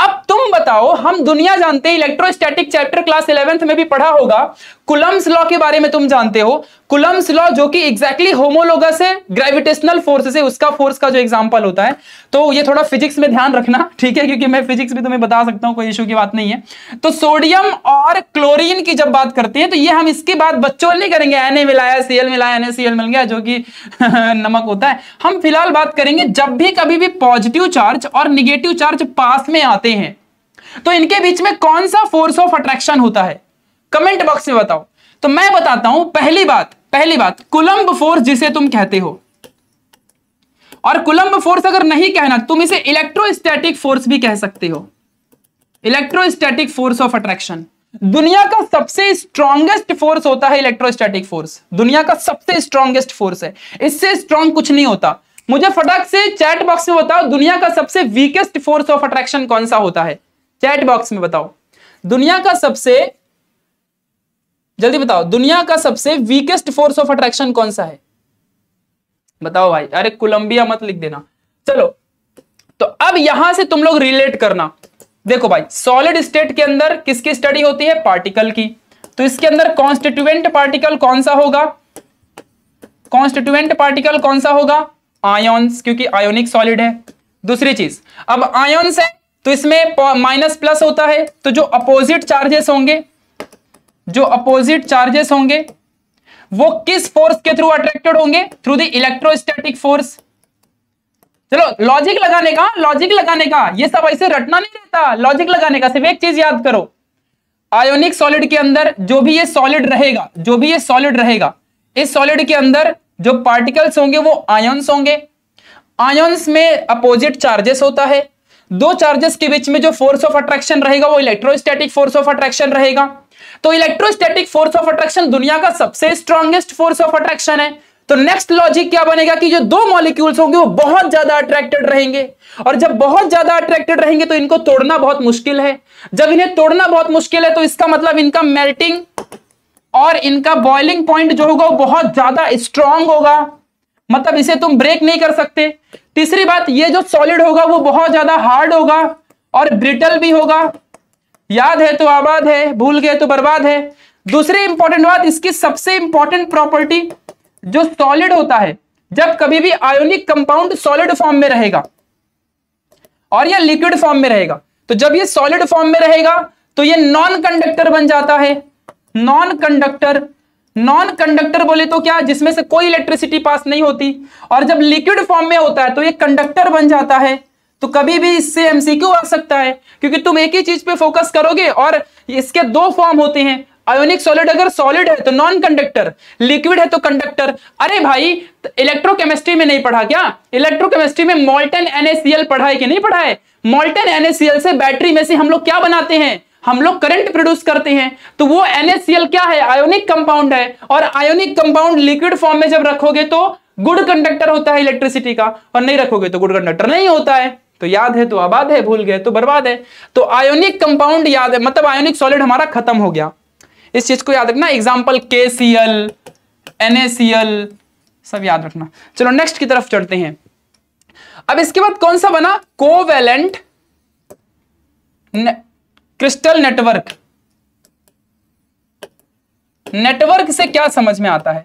अब तुम बताओ हम दुनिया जानते हैं इलेक्ट्रोस्टैटिक चैप्टर क्लास इलेवेंथ में भी पढ़ा होगा कुलम्स लॉ के बारे में तुम जानते हो कुलम्स लॉ जो कि एग्जैक्टली होमोलोगस है ग्रेविटेशनल फोर्स से उसका फोर्स का जो एग्जाम्पल होता है तो ये थोड़ा फिजिक्स में ध्यान रखना ठीक है क्योंकि मैं फिजिक्स भी तुम्हें बता सकता हूँ कोई इशू की बात नहीं है तो सोडियम और क्लोरीन की जब बात करते हैं तो ये हम इसकी बात बच्चों नहीं करेंगे एन मिलाया सी मिलाया एन मिल गया जो कि नमक होता है हम फिलहाल बात करेंगे जब भी कभी भी पॉजिटिव चार्ज और निगेटिव चार्ज पास में आते हैं तो इनके बीच में कौन सा फोर्स ऑफ अट्रैक्शन होता है कमेंट बॉक्स में बताओ तो मैं बताता हूं पहली बात पहली बात कुलम्ब फोर्स जिसे तुम कहते हो और कुलम्ब फोर्स अगर नहीं कहना तुम इसे इलेक्ट्रोस्टैटिक फोर्स भी कह सकते हो इलेक्ट्रोस्टैटिक फोर्स ऑफ अट्रैक्शन दुनिया का सबसे स्ट्रॉन्गेस्ट फोर्स होता है इलेक्ट्रोस्टैटिक फोर्स दुनिया का सबसे स्ट्रॉन्गेस्ट फोर्स है इससे स्ट्रॉन्ग कुछ नहीं होता मुझे फटाक से चैट बॉक्स में बताओ दुनिया का सबसे वीकेस्ट फोर्स ऑफ अट्रैक्शन कौन सा होता है चैट बॉक्स में बताओ दुनिया का सबसे जल्दी बताओ दुनिया का सबसे वीकेस्ट फोर्स ऑफ अट्रैक्शन कौन सा है बताओ भाई अरे कोलंबिया मत लिख देना चलो तो अब यहां से तुम लोग रिलेट करना देखो भाई सॉलिड स्टेट के अंदर किसकी स्टडी होती है पार्टिकल की तो इसके अंदर कॉन्स्टिट्यूएंट पार्टिकल कौन सा होगा कॉन्स्टिट्यूएंट पार्टिकल कौन सा होगा आयोन्स क्योंकि आयोनिक सॉलिड है दूसरी चीज अब आयोन्स है तो इसमें माइनस प्लस होता है तो जो अपोजिट चार्जेस होंगे जो अपोजिट चार्जेस होंगे वो किस फोर्स के थ्रू अट्रैक्टेड होंगे थ्रू द इलेक्ट्रोस्टैटिक फोर्स चलो लॉजिक लगाने का लॉजिक लगाने का ये सब ऐसे रटना नहीं रहता लॉजिक लगाने का सिर्फ एक चीज याद करो आयोनिक सॉलिड के अंदर जो भी ये सॉलिड रहेगा जो भी ये सॉलिड रहेगा इस सॉलिड के अंदर जो पार्टिकल्स होंगे वो आयन्स होंगे आयन्स में अपोजिट चार्जेस होता है दो चार्जेस के बीच में जो फोर्स ऑफ अट्रैक्शन रहेगा वो इलेक्ट्रोस्टैटिक फोर्स ऑफ अट्रैक्शन रहेगा तो इलेक्ट्रोस्टैटिक फोर्स ऑफ अट्रैक्शन दुनिया का सबसे स्ट्रॉन्गेस्ट फोर्स ऑफ अट्रैक्शन है तो नेक्स्ट लॉजिक क्या बनेगा कि जो दो मॉलिक्यूल्स होंगे वो बहुत ज्यादा अट्रैक्टेड रहेंगे और जब बहुत ज्यादा अट्रैक्टेड रहेंगे तो इनको तोड़ना बहुत मुश्किल है जब इन्हें तोड़ना बहुत मुश्किल है तो इसका मतलब इनका मेल्टिंग और इनका बॉइलिंग पॉइंट जो होगा वो बहुत ज्यादा स्ट्रांग होगा मतलब इसे तुम ब्रेक नहीं कर सकते तीसरी बात ये जो सॉलिड होगा वो बहुत ज्यादा हार्ड होगा और ब्रिटल भी होगा याद है तो आबाद है भूल गए तो बर्बाद है दूसरी इंपॉर्टेंट बात इसकी सबसे इंपॉर्टेंट प्रॉपर्टी जो सॉलिड होता है जब कभी भी आयोनिक कंपाउंड सॉलिड फॉर्म में रहेगा और यह लिक्विड फॉर्म में रहेगा तो जब यह सॉलिड फॉर्म में रहेगा तो यह नॉन कंडक्टर बन जाता है नॉन कंडक्टर नॉन कंडक्टर बोले तो क्या जिसमें से कोई इलेक्ट्रिसिटी पास नहीं होती और जब लिक्विड फॉर्म में होता है तो यह कंडक्टर बन जाता है तो कभी भी इससे एमसीक्यू आ सकता है क्योंकि तुम एक ही चीज पे फोकस करोगे और इसके दो फॉर्म होते हैं आयोनिक सॉलिड अगर सॉलिड है तो नॉन कंडक्टर लिक्विड है तो कंडक्टर अरे भाई इलेक्ट्रोकेमिस्ट्री में नहीं पढ़ा क्या इलेक्ट्रोकेमिस्ट्री में मोल्टन एनएसीएल पढ़ा है कि नहीं पढ़ा है मोल्टन एनएसीएल से बैटरी में से हम लोग क्या बनाते हैं हम लोग करंट प्रोड्यूस करते हैं तो वो एनएसीएल क्या है आयोनिक कंपाउंड है और आयोनिक कंपाउंड लिक्विड फॉर्म में जब रखोगे तो गुड कंडक्टर होता है इलेक्ट्रिसिटी का और नहीं रखोगे तो गुड कंडक्टर नहीं होता है तो याद है तो आबाद है भूल गए तो बर्बाद है तो आयोनिक कंपाउंड याद है मतलब आयोनिक सॉलिड हमारा खत्म हो गया इस चीज को याद रखना एग्जाम्पल के सी एल एल सब याद रखना चलो नेक्स्ट की तरफ चढ़ते हैं अब इसके बाद कौन सा बना कोवेलेंट ने, क्रिस्टल नेटवर्क नेटवर्क से क्या समझ में आता है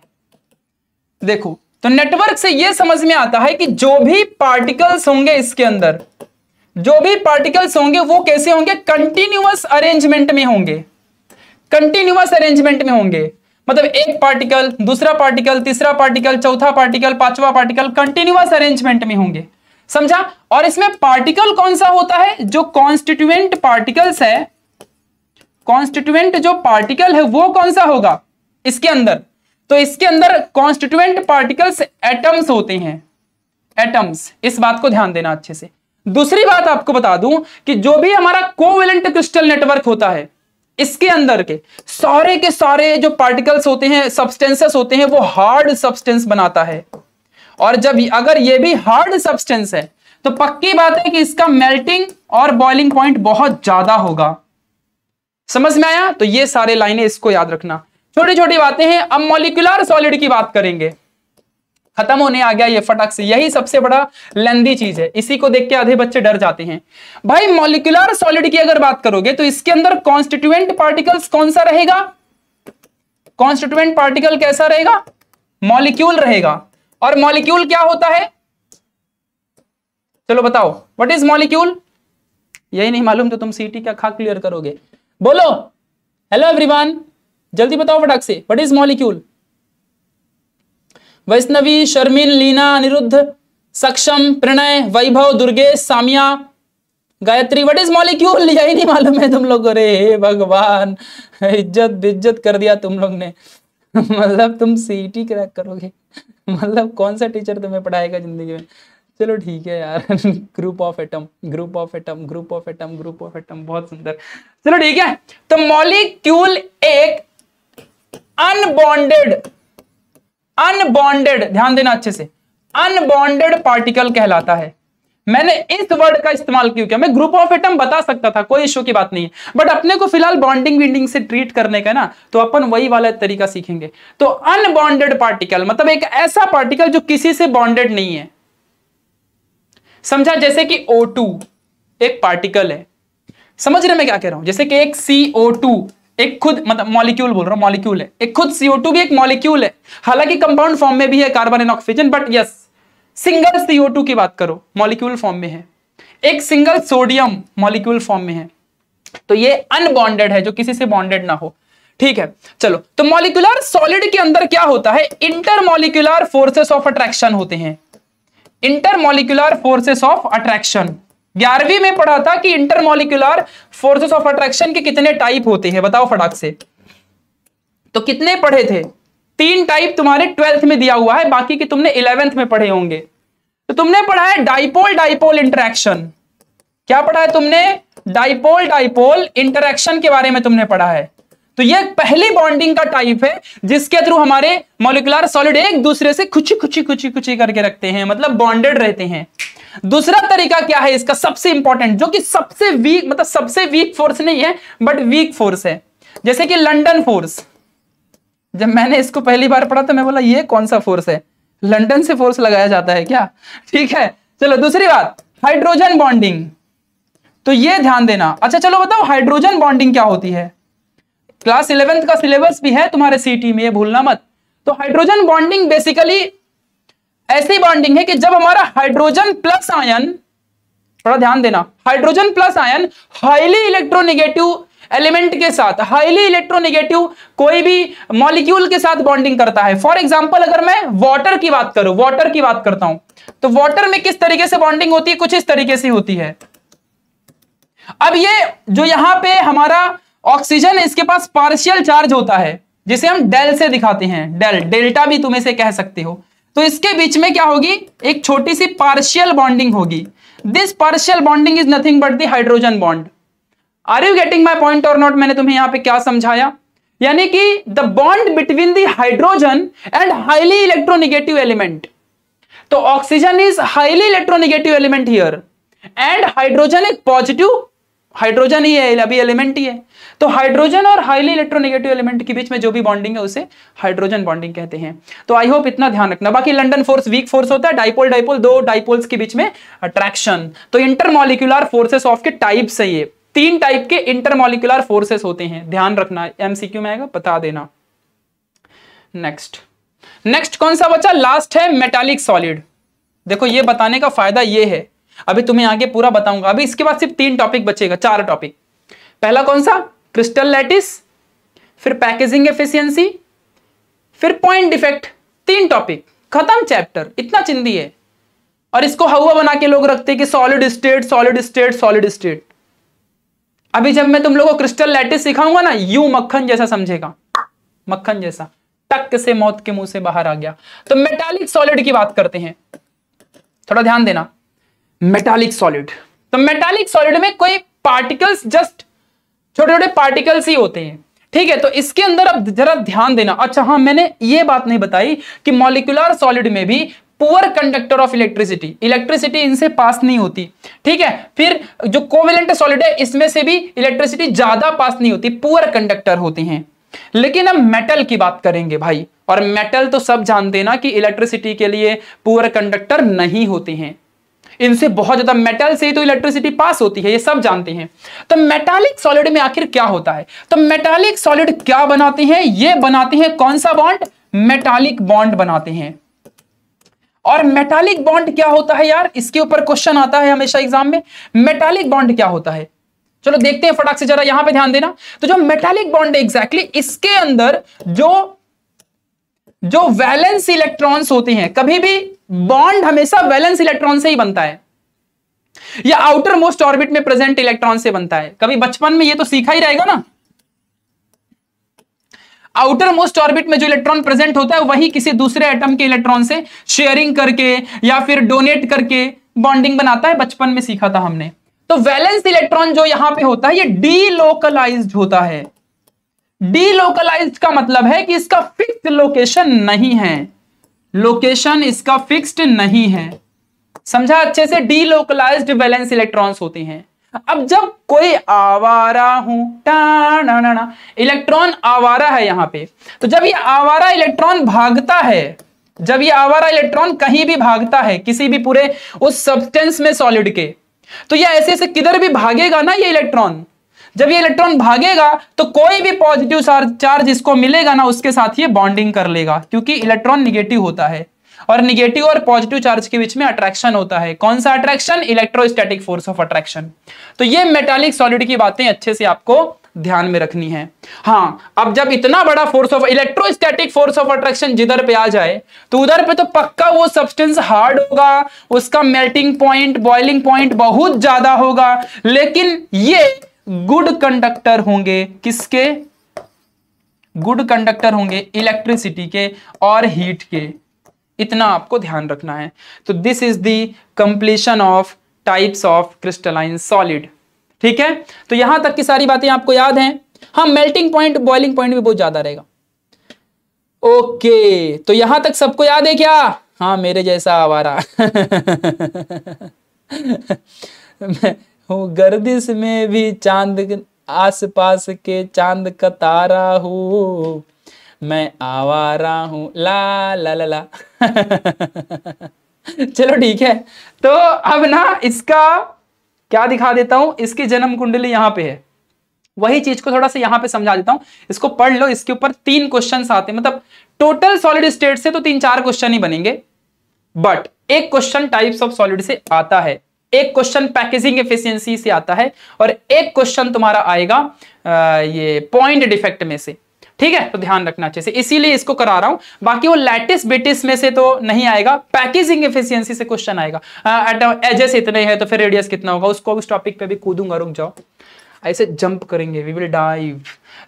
देखो तो नेटवर्क से यह समझ में आता है कि जो भी पार्टिकल्स होंगे इसके अंदर जो भी पार्टिकल्स होंगे वो कैसे होंगे कंटिन्यूअस अरेंजमेंट में होंगे कंटिन्यूअस अरेंजमेंट में होंगे मतलब एक पार्टिकल दूसरा पार्टिकल तीसरा पार्टिकल चौथा पार्टिकल पांचवा पार्टिकल कंटिन्यूअस अरेंजमेंट में होंगे समझा और इसमें पार्टिकल कौन सा होता है जो कॉन्स्टिट्यूएंट पार्टिकल्स है कॉन्स्टिट्यूएंट जो पार्टिकल है वो कौन सा होगा इसके अंदर तो इसके अंदर कॉन्स्टिट्यूएंट पार्टिकल्स एटम्स होते हैं एटम्स इस बात को ध्यान देना अच्छे से दूसरी बात आपको बता दूं कि जो भी हमारा कोवेलेंट क्रिस्टल नेटवर्क होता है इसके अंदर के सारे के सारे जो पार्टिकल्स होते हैं सब्सटेंसेस होते हैं वो हार्ड सब्सटेंस बनाता है और जब अगर ये भी हार्ड सब्सटेंस है तो पक्की बात है कि इसका मेल्टिंग और बॉइलिंग पॉइंट बहुत ज्यादा होगा समझ में आया तो ये सारे लाइनें इसको याद रखना छोटी छोटी बातें हैं अब मोलिकुलर सॉलिड की बात करेंगे खत्म होने आ गया ये फटक से यही सबसे बड़ा लेंदी चीज है इसी को देख के आधे बच्चे डर जाते हैं भाई मोलिकुलर सॉलिड की अगर बात करोगे तो इसके अंदर कॉन्स्टिट्यूएंट पार्टिकल्स कौन सा रहेगा कॉन्स्टिट्यूएंट पार्टिकल कैसा रहेगा मॉलिक्यूल रहेगा और मॉलिक्यूल क्या होता है चलो बताओ व्हाट इज मॉलिक्यूल यही नहीं मालूम तो तुम सीटी का खा क्लियर करोगे बोलो हेलो एवरीवन जल्दी बताओ फटाक से what is molecule Vaishnavi Sharmin Leena Aniruddh Saksham Pranay Vaibhav Durgesh Samiya Gayatri what is molecule यही नहीं मालूम है तुम लोग अरे हे भगवान इज्जत इज्जत कर दिया तुम लोग ने मतलब तुम सीटी e क्रैक करोगे मतलब कौन सा टीचर तुम्हें पढ़ाएगा जिंदगी में चलो ठीक है यार group of atom group of atom group of atom group of atom बहुत सुंदर चलो ठीक है तो मॉलिक्यूल एक अनबॉन्डेड अनबॉन्डेड ध्यान देना अच्छे से अनबॉन्डेड पार्टिकल कहलाता है मैंने इस वर्ड का इस्तेमाल क्यों किया मैं ग्रुप ऑफ एटम बता सकता था कोई इश्यू की बात नहीं है बट अपने को फिलहाल बॉन्डिंग विंडिंग से ट्रीट करने का ना तो अपन वही वाला तरीका सीखेंगे तो अनबॉन्डेड पार्टिकल मतलब एक ऐसा पार्टिकल जो किसी से बॉन्डेड नहीं है समझा जैसे कि O2 एक पार्टिकल है समझ रहे मैं क्या कह रहा हूं जैसे कि एक CO2 एक खुद मतलब मॉलिक्यूल बोल रहा हूं मॉलिक्यूल है एक खुद CO2 भी एक मॉलिक्यूल है हालांकि कंपाउंड फॉर्म में भी है carbon and oxygen but yes single CO2 की बात करो मॉलिक्यूल फॉर्म में है एक सिंगल सोडियम मॉलिक्यूल फॉर्म में है तो ये अनबॉन्डेड है जो किसी से बॉन्डेड ना हो ठीक है चलो तो मॉलिकुलर सॉलिड के अंदर क्या होता है इंटरमोलिकुलर फोर्सेस ऑफ अट्रैक्शन होते हैं इंटरमोलिकुलर फोर्सेस ऑफ अट्रैक्शन ग्यारहवीं में पढ़ा था कि इंटरमोलिकुलर फोर्सेस ऑफ अट्रैक्शन के कितने टाइप होते हैं बताओ फटाक से तो कितने पढ़े थे तीन टाइप तुम्हारे ट्वेल्थ में दिया हुआ है बाकी के तुमने इलेवेंथ में पढ़े होंगे तो तुमने पढ़ा है डाइपोल डाइपोल इंटरेक्शन क्या पढ़ा है तुमने डाइपोल डाइपोल इंटरेक्शन के बारे में तुमने पढ़ा है तो ये पहली बॉन्डिंग का टाइप है जिसके थ्रू हमारे मोलिकुलर सॉलिड एक दूसरे से खुची खुची खुची खुची करके रखते हैं मतलब बॉन्डेड रहते हैं दूसरा तरीका क्या है इसका सबसे इंपॉर्टेंट जो कि सबसे वीक मतलब सबसे वीक फोर्स नहीं है बट वीक फोर्स है जैसे कि लंडन फोर्स जब मैंने इसको पहली बार पढ़ा तो मैं बोला ये कौन सा फोर्स है लंडन से फोर्स लगाया जाता है क्या ठीक है चलो दूसरी बात हाइड्रोजन बॉन्डिंग तो ये ध्यान देना अच्छा चलो बताओ हाइड्रोजन बॉन्डिंग क्या होती है क्लास इलेवेंथ का सिलेबस भी है तुम्हारे सीटी में ये भूलना मत तो हाइड्रोजन बॉन्डिंग बेसिकली ऐसी बॉन्डिंग है कि जब हमारा हाइड्रोजन प्लस आयन थोड़ा ध्यान देना hydrogen plus ion highly electronegative element के साथ हाईली इलेक्ट्रोनिगेटिव कोई भी मॉलिक्यूल के साथ बॉन्डिंग करता है फॉर एग्जाम्पल अगर मैं वाटर की बात करूं वाटर की बात करता हूं तो वाटर में किस तरीके से बॉन्डिंग होती है कुछ इस तरीके से होती है अब ये जो यहां पे हमारा ऑक्सीजन इसके पास पार्शियल चार्ज होता है जिसे हम डेल से दिखाते हैं डेल डेल्टा भी तुम इसे कह सकते हो तो इसके बीच में क्या होगी एक छोटी सी पार्शियल बॉन्डिंग होगी this partial bonding is nothing but the hydrogen bond are you getting my point और नॉट मैंने तुम्हें यहां पर क्या समझाया यानी कि the bond between the hydrogen and highly electronegative element तो oxygen is highly electronegative element here and hydrogen एक पॉजिटिव हाइड्रोजन ही है अभी एलिमेंट ही है तो हाइड्रोजन और हाईली इलेक्ट्रोनेगेटिव एलिमेंट के बीच में जो भी बॉन्डिंग है उसे हाइड्रोजन बॉन्डिंग कहते हैं तो आई होप इतना ध्यान रखना बाकी लंडन फोर्स वीक फोर्स होता है डाइपोल डाइपोल दो डाइपोल्स के बीच में अट्रैक्शन तो इंटरमोलिकुलर फोर्सेस ऑफ के टाइप्स है ये तीन टाइप के इंटरमोलिकुलर फोर्सेस होते हैं ध्यान रखना एमसीक्यू में आएगा बता देना नेक्स्ट नेक्स्ट कौन सा बच्चा लास्ट है मेटालिक सॉलिड देखो ये बताने का फायदा ये है अभी तुम्हें आगे पूरा बताऊंगा अभी इसके बाद सिर्फ तीन टॉपिक बचेगा चार टॉपिक पहला कौन सा क्रिस्टल लैटिस फिर पैकेजिंग एफिशिएंसी फिर पॉइंट डिफेक्ट तीन टॉपिक खत्म चैप्टर इतना चिंदी है और इसको हवा बना के लोग रखते हैं कि solid state solid state solid state अभी जब मैं तुम लोगों को क्रिस्टल लैटिस सिखाऊंगा ना यू मक्खन जैसा समझेगा मक्खन जैसा टक से मौत के मुंह से बाहर आ गया तो मेटालिक सॉलिड की बात करते हैं थोड़ा ध्यान देना मेटालिक सॉलिड तो मेटालिक सॉलिड में कोई पार्टिकल्स जस्ट छोटे छोटे पार्टिकल्स ही होते हैं ठीक है तो इसके अंदर अब जरा ध्यान देना अच्छा हाँ मैंने ये बात नहीं बताई कि मॉलिकुलर सॉलिड में भी poor conductor of electricity electricity इनसे पास नहीं होती ठीक है फिर जो कोवेलेंट सॉलिड है इसमें से भी इलेक्ट्रिसिटी ज्यादा पास नहीं होती पुअर कंडक्टर होते हैं लेकिन हम मेटल की बात करेंगे भाई और मेटल तो सब जानते ना कि इलेक्ट्रिसिटी के लिए पुअर कंडक्टर नहीं होते हैं इनसे बहुत ज्यादा मेटल से ही तो इलेक्ट्रिसिटी पास होती है ये सब जानते हैं तो मेटालिक सॉलिड में आखिर क्या होता है तो मेटालिक सॉलिड क्या बनाते हैं ये बनाते हैं कौन सा बॉन्ड मेटालिक बॉन्ड बनाते हैं और मेटालिक बॉन्ड क्या होता है यार इसके ऊपर क्वेश्चन आता है हमेशा एग्जाम में मेटालिक बॉन्ड क्या होता है चलो देखते हैं फटाक से जरा यहां पे ध्यान देना तो जो मेटालिक बॉन्ड है एग्जैक्टली exactly, इसके अंदर जो जो वैलेंस इलेक्ट्रॉन्स होते हैं कभी भी बॉन्ड हमेशा वैलेंस इलेक्ट्रॉन से ही बनता है या आउटर मोस्ट ऑर्बिट में प्रेजेंट इलेक्ट्रॉन से बनता है कभी बचपन में ये तो सीखा ही रहेगा ना आउटर मोस्ट ऑर्बिट में जो इलेक्ट्रॉन प्रेजेंट होता है वही किसी दूसरे एटम के इलेक्ट्रॉन से शेयरिंग करके या फिर डोनेट करके बॉन्डिंग बनाता है बचपन में सीखा था हमने तो वैलेंस इलेक्ट्रॉन जो यहां पे होता है ये डीलोकलाइज्ड होता है डीलोकलाइज्ड का मतलब है कि इसका फिक्स्ड लोकेशन नहीं है लोकेशन इसका फिक्स्ड नहीं है समझा अच्छे से डीलोकलाइज वैलेंस इलेक्ट्रॉन्स होते हैं अब जब कोई आवारा हूं ना इलेक्ट्रॉन आवारा है यहां पे तो जब ये आवारा इलेक्ट्रॉन भागता है जब ये आवारा इलेक्ट्रॉन कहीं भी भागता है किसी भी पूरे उस सब्सटेंस में सॉलिड के तो ये ऐसे ऐसे किधर भी भागेगा ना ये इलेक्ट्रॉन जब ये इलेक्ट्रॉन भागेगा तो कोई भी पॉजिटिव चार्ज इसको मिलेगा ना उसके साथ ये बॉन्डिंग कर लेगा क्योंकि इलेक्ट्रॉन निगेटिव होता है और निगेटिव और पॉजिटिव चार्ज के बीच में अट्रैक्शन होता है कौन सा attraction electrostatic force of attraction तो ये मेटालिक सॉलिड की बातें अच्छे से आपको ध्यान में रखनी है हाँ अब जब इतना बड़ा force of electrostatic force of attraction जिधर पे आ जाए तो उधर पे तो पक्का वो सब्सटेंस हार्ड होगा उसका मेल्टिंग पॉइंट बॉइलिंग पॉइंट बहुत ज्यादा होगा लेकिन ये गुड कंडक्टर होंगे किसके गुड कंडक्टर होंगे इलेक्ट्रिसिटी के और हीट के इतना आपको ध्यान रखना है तो this is the completion of types of crystalline solid ठीक है तो यहां तक की सारी बातें आपको याद हैं हाँ मेल्टिंग पॉइंट बॉइलिंग पॉइंट भी बहुत ज्यादा रहेगा ओके तो यहां तक सबको याद है क्या हाँ मेरे जैसा आवारा हूँ गर्दिश में भी चांद आस पास के चांद का तारा हूँ मैं आवारा हूँ ला ला ला ला चलो ठीक है तो अब ना इसका क्या दिखा देता हूं इसकी जन्म कुंडली यहां पे है वही चीज को थोड़ा सा यहां पे समझा देता हूं इसको पढ़ लो इसके ऊपर तीन क्वेश्चन आते हैं मतलब टोटल सॉलिड स्टेट से तो तीन चार क्वेश्चन ही बनेंगे बट एक क्वेश्चन टाइप्स ऑफ सॉलिड से आता है एक क्वेश्चन पैकेजिंग एफिशिएंसी से आता है और एक क्वेश्चन तुम्हारा आएगा आ, ये पॉइंट डिफेक्ट में से ठीक है तो ध्यान रखना चाहिए इसीलिए इसको करा रहा हूं बाकी वो लैटिस बिटिस में से तो नहीं आएगा पैकेजिंग एफिशिएंसी से क्वेश्चन आएगा एजेस इतने हैं तो फिर रेडियस कितना होगा उसको उस टॉपिक पे भी कूदूंगा रुक जाओ ऐसे जंप करेंगे वी विल डाइव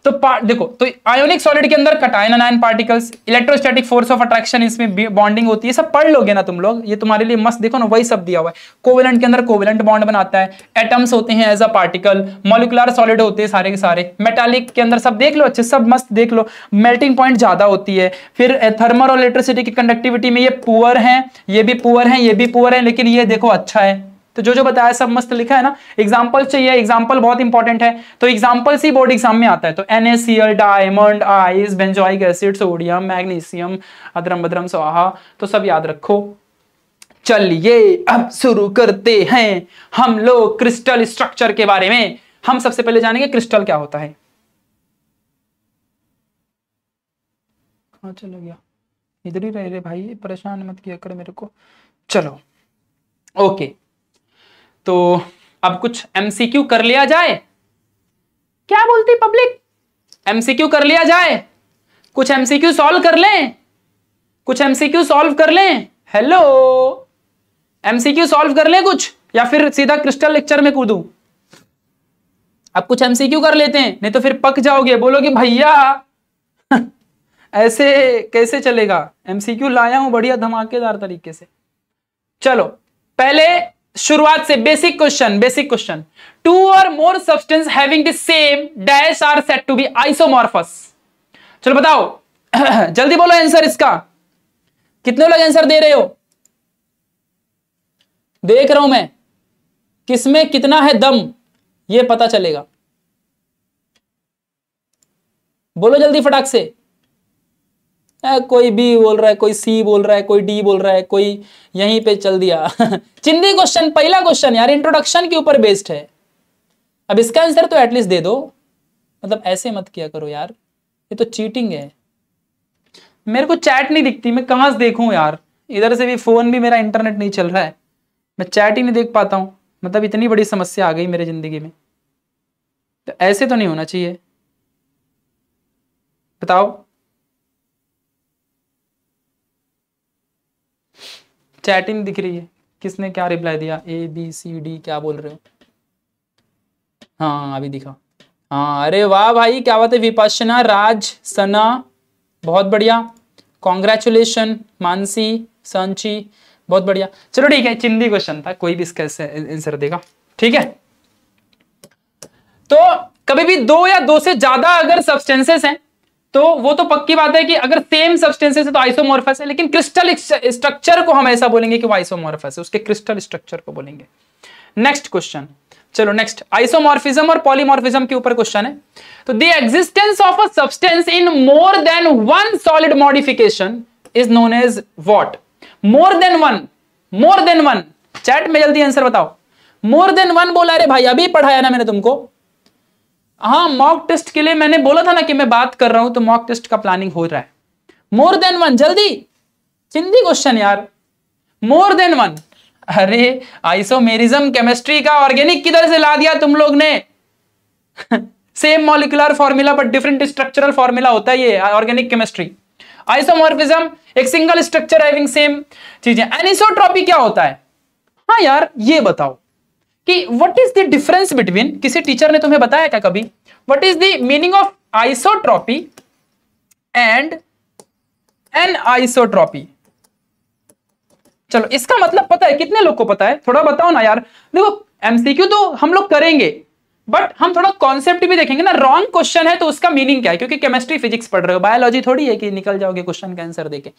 तो देखो तो आयोनिक सॉलिड के अंदर cation anion particles electrostatic force of attraction इसमें बॉन्डिंग होती है सब पढ़ लोगे ना तुम लोग ये तुम्हारे लिए मस्त देखो ना वही सब दिया हुआ है कोवेलेंट के अंदर कोवेलेंट बॉन्ड बनाता है एटम्स होते हैं as a particle molecular solid होते हैं सारे के सारे मेटालिक के अंदर सब देख लो अच्छे सब मस्त देख लो मेल्टिंग पॉइंट ज्यादा होती है फिर थर्मल और इलेक्ट्रिसिटी की कंडक्टिविटी में ये पुअर है ये भी पुअर है ये भी पुअर है लेकिन ये देखो अच्छा है तो जो जो बताया सब मस्त लिखा है ना एग्जाम्पल चाहिए एग्जाम्पल बहुत इंपॉर्टेंट है तो एग्जाम्पल ही बोर्ड एग्जाम में आता है तो NACL diamond ice benzoic acid sodium magnesium अदरम बदरम सोहा तो सब याद रखो चलिए अब शुरू करते हैं हम लोग क्रिस्टल स्ट्रक्चर के बारे में हम सबसे पहले जानेंगे क्रिस्टल क्या होता है हाँ चलो गया इधर ही रह रहे भाई परेशान मत किया कर मेरे को चलो ओके तो अब कुछ एमसीक्यू कर लिया जाए क्या बोलती पब्लिक एमसीक्यू कर लिया जाए कुछ एमसीक्यू सॉल्व कर लें कुछ एमसीक्यू सॉल्व कर लें हेलो एमसीक्यू सॉल्व कर लें कुछ या फिर सीधा क्रिस्टल लेक्चर में कूदू अब कुछ एमसीक्यू कर लेते हैं नहीं तो फिर पक जाओगे बोलोगे भैया ऐसे कैसे चलेगा एमसीक्यू लाया हूं बढ़िया धमाकेदार तरीके से चलो पहले शुरुआत से basic question basic question two or more substance having the same dash are set to be isomorphous चलो बताओ जल्दी बोलो आंसर इसका कितने लोग आंसर दे रहे हो देख रहा हूं मैं किसमें कितना है दम ये पता चलेगा बोलो जल्दी फटाक से कोई बी बोल रहा है कोई सी बोल रहा है कोई डी बोल रहा है कोई यहीं पे चल दिया चिंदी क्वेश्चन पहला क्वेश्चन यार इंट्रोडक्शन के ऊपर बेस्ड है अब इसका आंसर तो एटलीस्ट दे दो मतलब ऐसे मत किया करो यार ये तो चीटिंग है मेरे को चैट नहीं दिखती मैं कहां से देखू यार इधर से भी फ़ोन भी मेरा इंटरनेट नहीं चल रहा है मैं चैट ही नहीं देख पाता हूँ मतलब इतनी बड़ी समस्या आ गई मेरे ज़िंदगी में तो ऐसे तो नहीं होना चाहिए बताओ चैटिंग दिख रही है किसने क्या रिप्लाई दिया ए बी सी डी क्या बोल रहे हो हाँ अभी दिखा हाँ अरे वाह भाई क्या बात है विपाशना राज सना बहुत बढ़िया कॉन्ग्रेचुलेशन मानसी संची बहुत बढ़िया चलो ठीक है चिंदी क्वेश्चन था कोई भी इसका आंसर देगा ठीक है तो कभी भी दो या दो से ज्यादा अगर सब्सटेंसेस हैं तो वो तो पक्की बात है कि अगर सेम सब्सटेंसेस है तो आइसोमोरफस है लेकिन क्रिस्टल स्ट्रक्चर को हम ऐसा बोलेंगे कि वो आइसोमोरफस है उसके क्रिस्टल स्ट्रक्चर को बोलेंगे नेक्स्ट क्वेश्चन चलो नेक्स्ट आइसोमोरफिज्म और पॉलीमोरफिज्म के ऊपर क्वेश्चन है तो the existence of a substance in more than one solid modification is known as what more than one more than one chat में जल्दी आंसर बताओ मोर देन वन बोला अरे भाई अभी पढ़ाया ना मैंने तुमको हाँ मॉक टेस्ट के लिए मैंने बोला था ना कि मैं बात कर रहा हूं तो मॉक टेस्ट का प्लानिंग हो रहा है मोर देन वन जल्दी चिंदी क्वेश्चन यार मोर देन वन अरे आइसोमेरिज्म केमिस्ट्री का ऑर्गेनिक किधर से ला दिया तुम लोग ने same molecular formula but different structural formula होता है ये ऑर्गेनिक केमिस्ट्री आइसोमॉर्फिज्म एक सिंगल स्ट्रक्चर हैविंग सेम चीजें एनिसोट्रॉपी क्या होता है हाँ यार ये बताओ कि what is the difference between किसी टीचर ने तुम्हें बताया क्या कभी what is the meaning of isotropy and anisotropy चलो इसका मतलब पता है कितने लोग को पता है थोड़ा बताओ ना यार देखो एमसीक्यू तो हम लोग करेंगे बट हम थोड़ा कॉन्सेप्ट भी देखेंगे ना रॉन्ग क्वेश्चन है तो उसका मीनिंग क्या है क्योंकि केमिस्ट्री फिजिक्स पढ़ रहे हो बायोलॉजी थोड़ी है कि निकल जाओगे क्वेश्चन का आंसर देके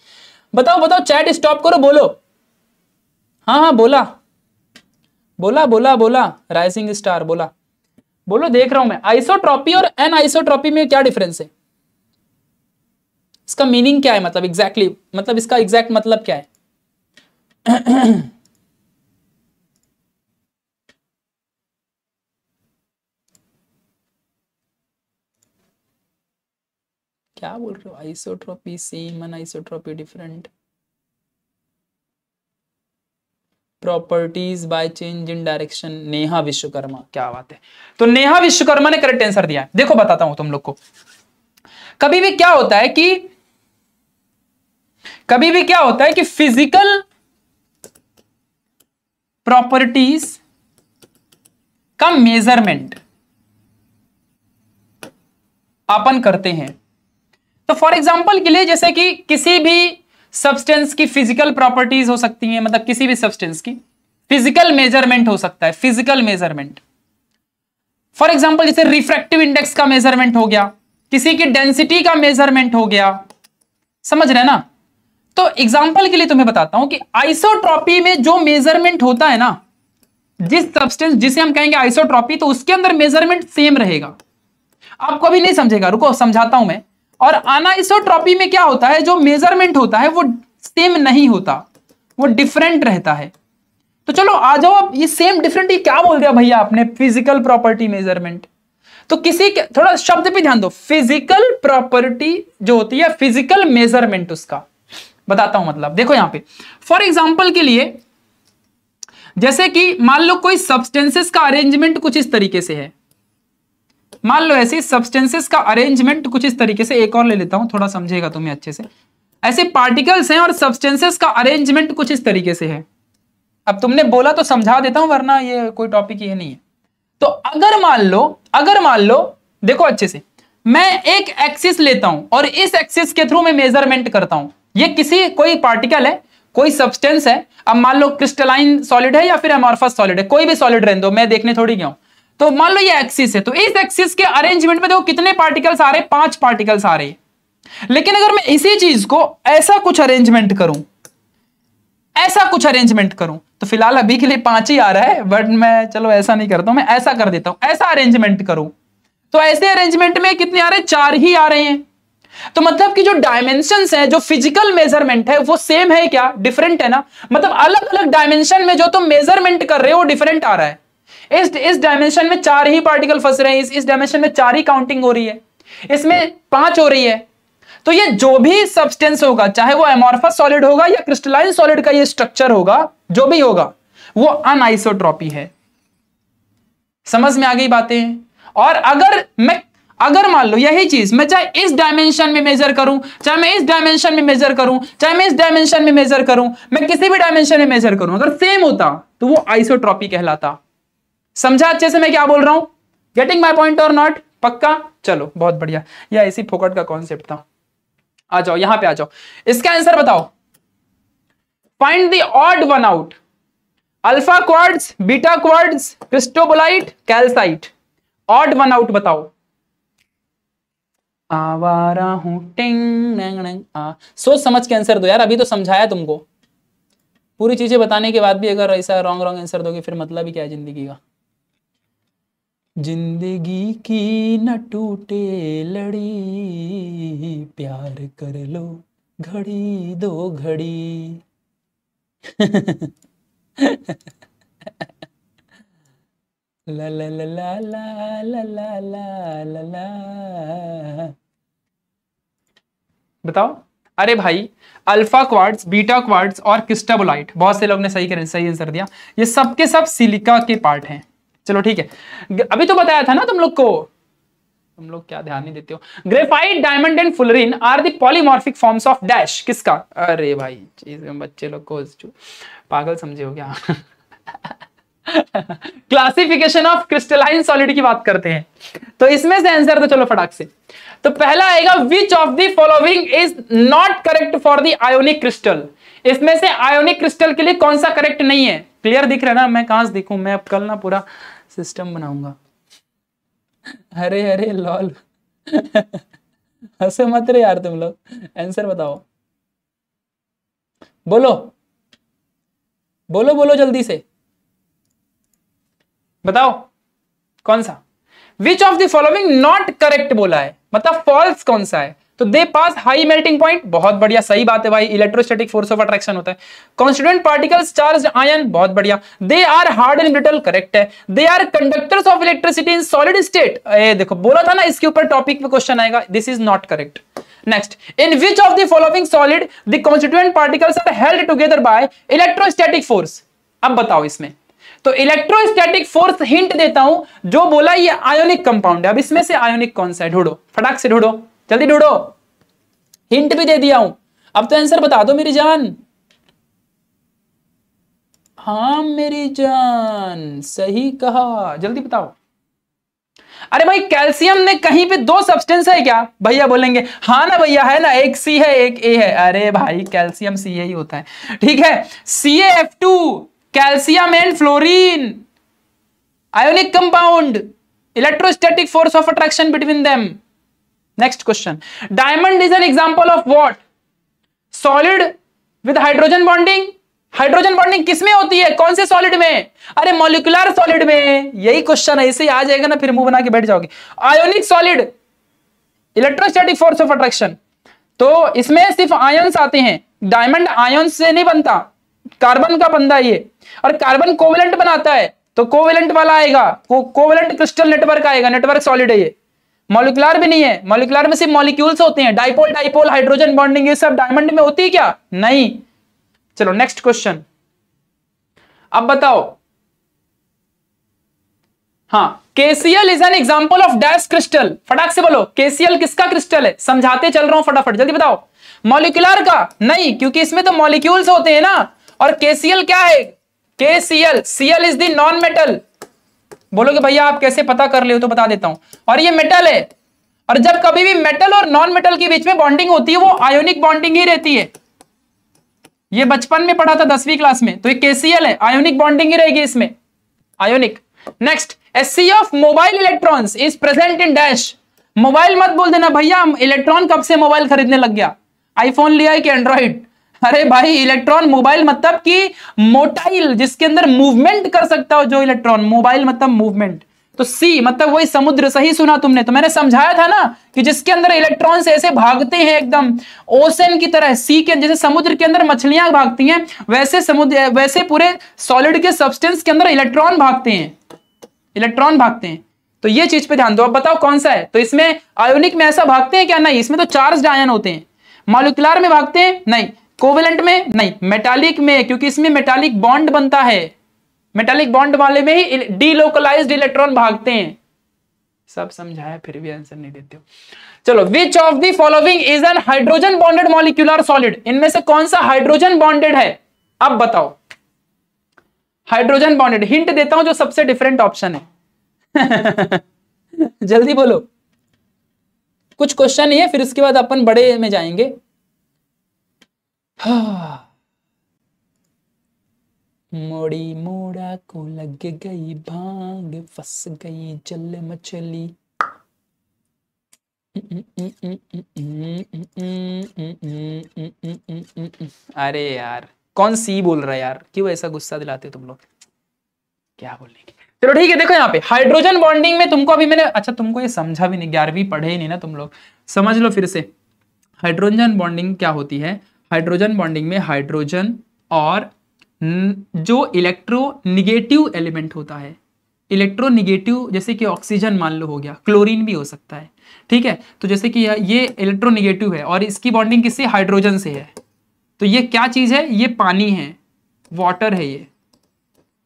बताओ बताओ चैट स्टॉप करो बोलो हाँ हाँ बोला बोला बोला बोला राइजिंग स्टार बोला बोलो देख रहा हूं मैं आइसोट्रॉपी और एन आइसोट्रॉपी में क्या डिफरेंस है इसका मीनिंग क्या है मतलब एग्जैक्टली exactly, मतलब इसका एग्जैक्ट मतलब क्या है क्या बोल रहे हो isotropy same anisotropy different properties by change in direction Neha Vishwakarma क्या बात है तो नेहा विश्वकर्मा ने करेक्ट आंसर दिया है देखो बताता हूं तुम लोग को कभी भी क्या होता है कि कभी भी क्या होता है कि फिजिकल प्रॉपर्टीज का मेजरमेंट अपन करते हैं तो फॉर एग्जाम्पल के लिए जैसे कि किसी भी सब्सटेंस की फिजिकल प्रॉपर्टीज हो सकती हैं मतलब किसी भी सब्सटेंस की फिजिकल मेजरमेंट हो सकता है फिजिकल मेजरमेंट फॉर एग्जाम्पल जैसे रिफ्रैक्टिव इंडेक्स का मेजरमेंट हो गया किसी की डेंसिटी का मेजरमेंट हो गया समझ रहे ना तो एग्जाम्पल के लिए तुम्हें बताता हूं कि आइसोट्रॉपी में जो मेजरमेंट होता है ना जिस सब्सटेंस जिसे हम कहेंगे आइसोट्रॉपी तो उसके अंदर मेजरमेंट सेम रहेगा आपको अभी नहीं समझेगा रुको समझाता हूं मैं और अनाइसोट्रॉपी में क्या होता है जो मेजरमेंट होता है वो सेम नहीं होता वो डिफरेंट रहता है तो चलो आ जाओ आप ये सेम डिफरेंट ये क्या बोल दिया भैया आपने फिजिकल प्रॉपर्टी मेजरमेंट तो किसी के थोड़ा शब्द पे ध्यान दो फिजिकल प्रॉपर्टी जो होती है फिजिकल मेजरमेंट उसका बताता हूं मतलब देखो यहां पे फॉर एग्जाम्पल के लिए जैसे कि मान लो कोई सब्सटेंसेस का अरेंजमेंट कुछ इस तरीके से है मान लो ऐसे सब्सटेंसेस का अरेंजमेंट कुछ इस तरीके से एक और ले लेता हूं थोड़ा समझेगा तुम्हें अच्छे से ऐसे पार्टिकल्स हैं और सब्सटेंसेस का अरेंजमेंट कुछ इस तरीके से है अब तुमने बोला तो समझा देता हूं वरना ये कोई टॉपिक ये नहीं है तो अगर मान लो अगर मान लो देखो अच्छे से मैं एक एक्सिस लेता हूं और इस एक्सिस के थ्रू मैं मेजरमेंट करता हूं ये किसी कोई पार्टिकल है कोई सब्सटेंस है अब मान लो क्रिस्टलाइन सॉलिड है या फिर एमॉर्फस सॉलिड है कोई भी सॉलिड रहने दो मैं देखने थोड़ी गया हूं तो मान लो ये एक्सिस है तो इस एक्सिस के अरेंजमेंट में देखो कितने पार्टिकल्स आ रहे पांच पार्टिकल्स आ रहे लेकिन अगर मैं इसी चीज को ऐसा कुछ अरेंजमेंट करूं ऐसा कुछ अरेंजमेंट करूं तो फिलहाल अभी के लिए पांच ही आ रहा है बट मैं चलो ऐसा नहीं करता हूं मैं ऐसा कर देता हूं ऐसा अरेंजमेंट करूं तो ऐसे अरेंजमेंट में कितने आ रहे चार ही आ रहे हैं तो मतलब कि जो डायमेंशन है जो फिजिकल मेजरमेंट है वो सेम है क्या डिफरेंट है ना मतलब अलग अलग डायमेंशन में जो तुम तो मेजरमेंट कर रहे हो डिफरेंट आ रहा है इस इस डायमेंशन में चार ही पार्टिकल फंस रहे हैं इस इस डायमेंशन में चार ही काउंटिंग हो रही है इसमें पांच हो रही है तो ये जो भी सब्सटेंस होगा चाहे वो एमोर्फस सॉलिड होगा या क्रिस्टलाइन सॉलिड का ये स्ट्रक्चर होगा जो भी होगा वो अनआइसोट्रॉपी है समझ में आ गई बातें और अगर मैं अगर मान लो यही चीज मैं चाहे इस डायमेंशन में मेजर करूं चाहे मैं इस डायमेंशन में मेजर करूं चाहे मैं इस डायमेंशन में मेजर करूं मैं किसी भी डायमेंशन में मेजर करूं अगर सेम होता तो वो आइसोट्रॉपी कहलाता समझा अच्छे से मैं क्या बोल रहा हूं गेटिंग माई पॉइंट और नॉट पक्का चलो बहुत बढ़िया यह ऐसी फोकट का कॉन्सेप्ट था आ जाओ यहां पे आ जाओ इसका आंसर बताओ find the odd one out alpha quartz beta quartz cristobalite calcite odd one out बताओ आवारा हूं टिंग नंग नंग आ सोच समझ के आंसर दो यार अभी तो समझाया तुमको पूरी चीजें बताने के बाद भी अगर ऐसा रॉन्ग रॉन्ग आंसर दोगे फिर मतलब ही क्या है जिंदगी का जिंदगी की न टूटे लड़ी प्यार कर लो घड़ी दो घड़ी ला ला ला ला ला ला ला ला ला बताओ अरे भाई अल्फा क्वार्ट्स बीटा क्वार्ट्स और क्रिस्टाबोलाइट बहुत से लोग ने सही करें सही आंसर दिया ये सब के सब सिलिका के पार्ट हैं चलो ठीक है अभी तो बताया था ना तुम लोग को तुम लोग क्या ध्यान नहीं देते हो graphite diamond and fullerene are the polymorphic forms of dash किसका अरे भाई चीज बच्चे लोग को पागल समझे हो क्या क्लासिफिकेशन ऑफ क्रिस्टलाइन सॉलिड की बात करते हैं तो इसमें से आंसर तो चलो फटाक से तो पहला आएगा which of the following is not correct for the ionic crystal इसमें से आयोनिक क्रिस्टल के लिए कौन सा करेक्ट नहीं है क्लियर दिख रहा है ना मैं कहां से दिखूं मैं अब कल ना पूरा सिस्टम बनाऊंगा अरे अरे लॉल हंसे मत रे यार तुम लोग आंसर बताओ बोलो बोलो बोलो जल्दी से बताओ कौन सा which of the following not correct बोला है मतलब फॉल्स कौन सा है तो they possess high melting point बहुत बढ़िया सही बात है भाई इलेक्ट्रोस्टैटिक फोर्स ऑफ अट्रैक्शन होता है कॉन्स्टिट्यूंट पार्टिकल्स चार्ज आयन बहुत बढ़िया they are hard and brittle correct है they are conductors of electricity in solid state देखो बोला था ना इसके ऊपर टॉपिक में क्वेश्चन आएगा this is not correct next in which of the following solid the constituent particles are held together by electrostatic force अब बताओ इसमें तो इलेक्ट्रोस्टैटिक फोर्स हिंट देता हूं जो बोला ये आयोनिक कंपाउंड है अब इसमें से आयोनिक कौन सा है ढूंढो फटाक से ढूंढो जल्दी ढूंढो हिंट भी दे दिया हूं अब तो आंसर बता दो मेरी जान हाँ मेरी जान सही कहा जल्दी बताओ अरे भाई कैल्शियम में कहीं पे दो सब्सटेंस है क्या भैया बोलेंगे हाँ ना भैया है ना एक सी है एक ए है अरे भाई कैल्शियम सी ही होता है ठीक है C F two calcium and fluorine ionic compound electrostatic force of attraction between them next question diamond is an example of what solid with hydrogen bonding hydrogen bonding किसमें होती है कौन से सॉलिड में अरे मोलिकुलर सॉलिड में यही question है इसे आ जाएगा ना फिर मुंह बना के बैठ जाओगे ionic solid electrostatic force of attraction तो इसमें सिर्फ आयन्स आते हैं डायमंड आयन से नहीं बनता कार्बन का बनता है ये और कार्बन कोवेलेंट बनाता है तो कोवेलेंट वाला आएगा कोवेलेंट क्रिस्टल नेटवर्क आएगा नेटवर्क सॉलिड है ये मोलिकुलर भी नहीं है मोलिकुलर में सिर्फ मॉलिक्यूल्स होते हैं डाइपोल डाइपोल हाइड्रोजन बॉन्डिंग ये सब डायमंड में होती है क्या नहीं चलो नेक्स्ट क्वेश्चन अब बताओ हाँ KCL is an example of dash crystal फटाक से बोलो केसीएल किसका क्रिस्टल है समझाते चल रहा हूं फटाफट जल्दी बताओ मोलिकुलर का नहीं क्योंकि इसमें तो मॉलिक्यूल्स होते हैं ना और केसीएल क्या है KCL CL is the non metal बोलोगे भैया आप कैसे पता कर ले तो बता देता हूं और ये मेटल है और जब कभी भी मेटल और नॉन मेटल के बीच में बॉन्डिंग होती है वो आयोनिक बॉन्डिंग ही रहती है ये बचपन में पढ़ा था दसवीं क्लास में तो ये केसीएल है आयोनिक बॉन्डिंग ही रहेगी इसमें आयोनिक नेक्स्ट एस sea of mobile electron is present in dash mobile मत बोल देना भैया इलेक्ट्रॉन कब से मोबाइल खरीदने लग गया आईफोन लिया है कि एंड्रॉइड अरे भाई इलेक्ट्रॉन मोबाइल मतलब कि मोटाइल जिसके अंदर मूवमेंट कर सकता हो जो इलेक्ट्रॉन मोबाइल मतलब मूवमेंट तो सी मतलब वही समुद्र सही सुना तुमने तो मैंने समझाया था ना कि जिसके अंदर इलेक्ट्रॉन से ऐसे भागते हैं एकदम ओशन की तरह सी के जैसे समुद्र के अंदर मछलियां भागती हैं वैसे समुद्र वैसे पूरे सॉलिड के सब्सटेंस के अंदर इलेक्ट्रॉन भागते हैं इलेक्ट्रॉन भागते हैं तो ये चीज पे ध्यान दो अब बताओ कौन सा है तो इसमें आयोनिक में ऐसा भागते हैं क्या नहीं इसमें तो चार्ज आयन होते हैं मालिकुलर में भागते हैं नहीं कोवेलेंट में नहीं मेटालिक में क्योंकि इसमें मेटालिक बॉन्ड बनता है मेटालिक बॉन्ड वाले में ही डीलोकलाइज इलेक्ट्रॉन भागते हैं सब समझाया फिर भी आंसर नहीं देते हो चलो which of the following is an hydrogen bonded molecular solid इनमें से कौन सा हाइड्रोजन बॉन्डेड है अब बताओ हाइड्रोजन बॉन्डेड हिंट देता हूं जो सबसे डिफरेंट ऑप्शन है जल्दी बोलो कुछ क्वेश्चन नहीं है फिर उसके बाद अपन बड़े में जाएंगे मोड़ी मोड़ा को लग गई भांग फस गई जल मछली अरे यार कौन सी बोल रहा है यार क्यों ऐसा गुस्सा दिलाते हो तुम लोग क्या बोलने की चलो ठीक है देखो यहाँ पे हाइड्रोजन बॉन्डिंग में तुमको अभी मैंने अच्छा तुमको ये समझा भी नहीं ग्यारहवीं पढ़े ही नहीं ना तुम लोग समझ लो फिर से हाइड्रोजन बॉन्डिंग क्या होती है हाइड्रोजन बॉन्डिंग में हाइड्रोजन और जो इलेक्ट्रोनिगेटिव एलिमेंट होता है इलेक्ट्रोनिगेटिव जैसे कि ऑक्सीजन मान लो हो गया क्लोरीन भी हो सकता है ठीक है तो जैसे कि ये इलेक्ट्रोनिगेटिव है और इसकी बॉन्डिंग किससे हाइड्रोजन से है तो ये क्या चीज़ है ये पानी है वाटर है ये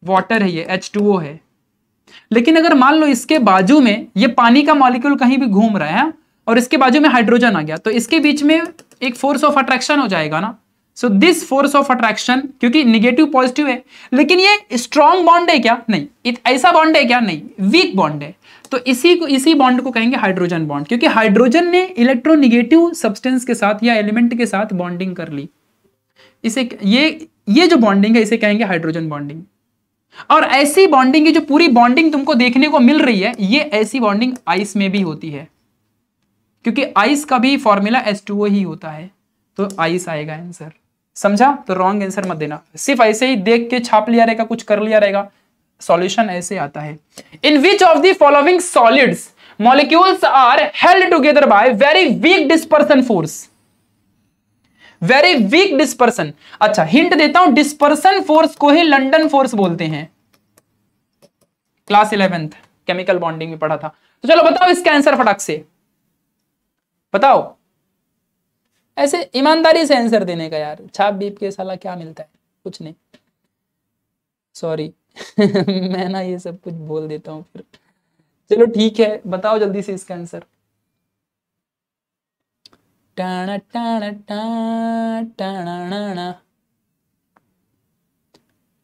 वाटर है ये एच है लेकिन अगर मान लो इसके बाजू में ये पानी का मॉलिक्यूल कहीं भी घूम रहा है हाँ, और इसके बाजू में हाइड्रोजन आ गया तो इसके बीच में एक फोर्स ऑफ अट्रैक्शन हो जाएगा ना so this force of attraction क्योंकि निगेटिव पॉजिटिव है लेकिन ये स्ट्रॉन्ग बॉन्ड है क्या नहीं ऐसा बॉन्ड है क्या नहीं वीक बॉन्ड है तो इसी को इसी बॉन्ड को कहेंगे हाइड्रोजन बॉन्ड क्योंकि हाइड्रोजन ने इलेक्ट्रोनिगेटिव सब्सटेंस के साथ या एलिमेंट के साथ बॉन्डिंग कर ली इसे ये ये जो बॉन्डिंग है इसे कहेंगे हाइड्रोजन बॉन्डिंग और ऐसी बॉन्डिंग की जो पूरी बॉन्डिंग तुमको देखने को मिल रही है ये ऐसी बॉन्डिंग आइस में भी होती है क्योंकि आइस का भी फॉर्मूला एस टू ओ ही होता है तो आइस आएगा आंसर समझा तो रॉन्ग आंसर मत देना सिर्फ ऐसे ही देख के छाप लिया रहेगा कुछ कर लिया रहेगा सॉल्यूशन ऐसे आता है in which of the following solids molecules are held together by very weak dispersion force very weak dispersion अच्छा हिंट देता हूं डिस्पर्सन फोर्स को ही लंडन फोर्स बोलते हैं क्लास इलेवेंथ केमिकल बॉन्डिंग में पढ़ा था तो चलो बताओ इसका आंसर फटाक से बताओ ऐसे ईमानदारी से आंसर देने का यार छाप बीप के साला क्या मिलता है कुछ नहीं सॉरी मैं ना ये सब कुछ बोल देता हूँ फिर चलो ठीक है बताओ जल्दी से इसका आंसर टाना टाना टाना टाना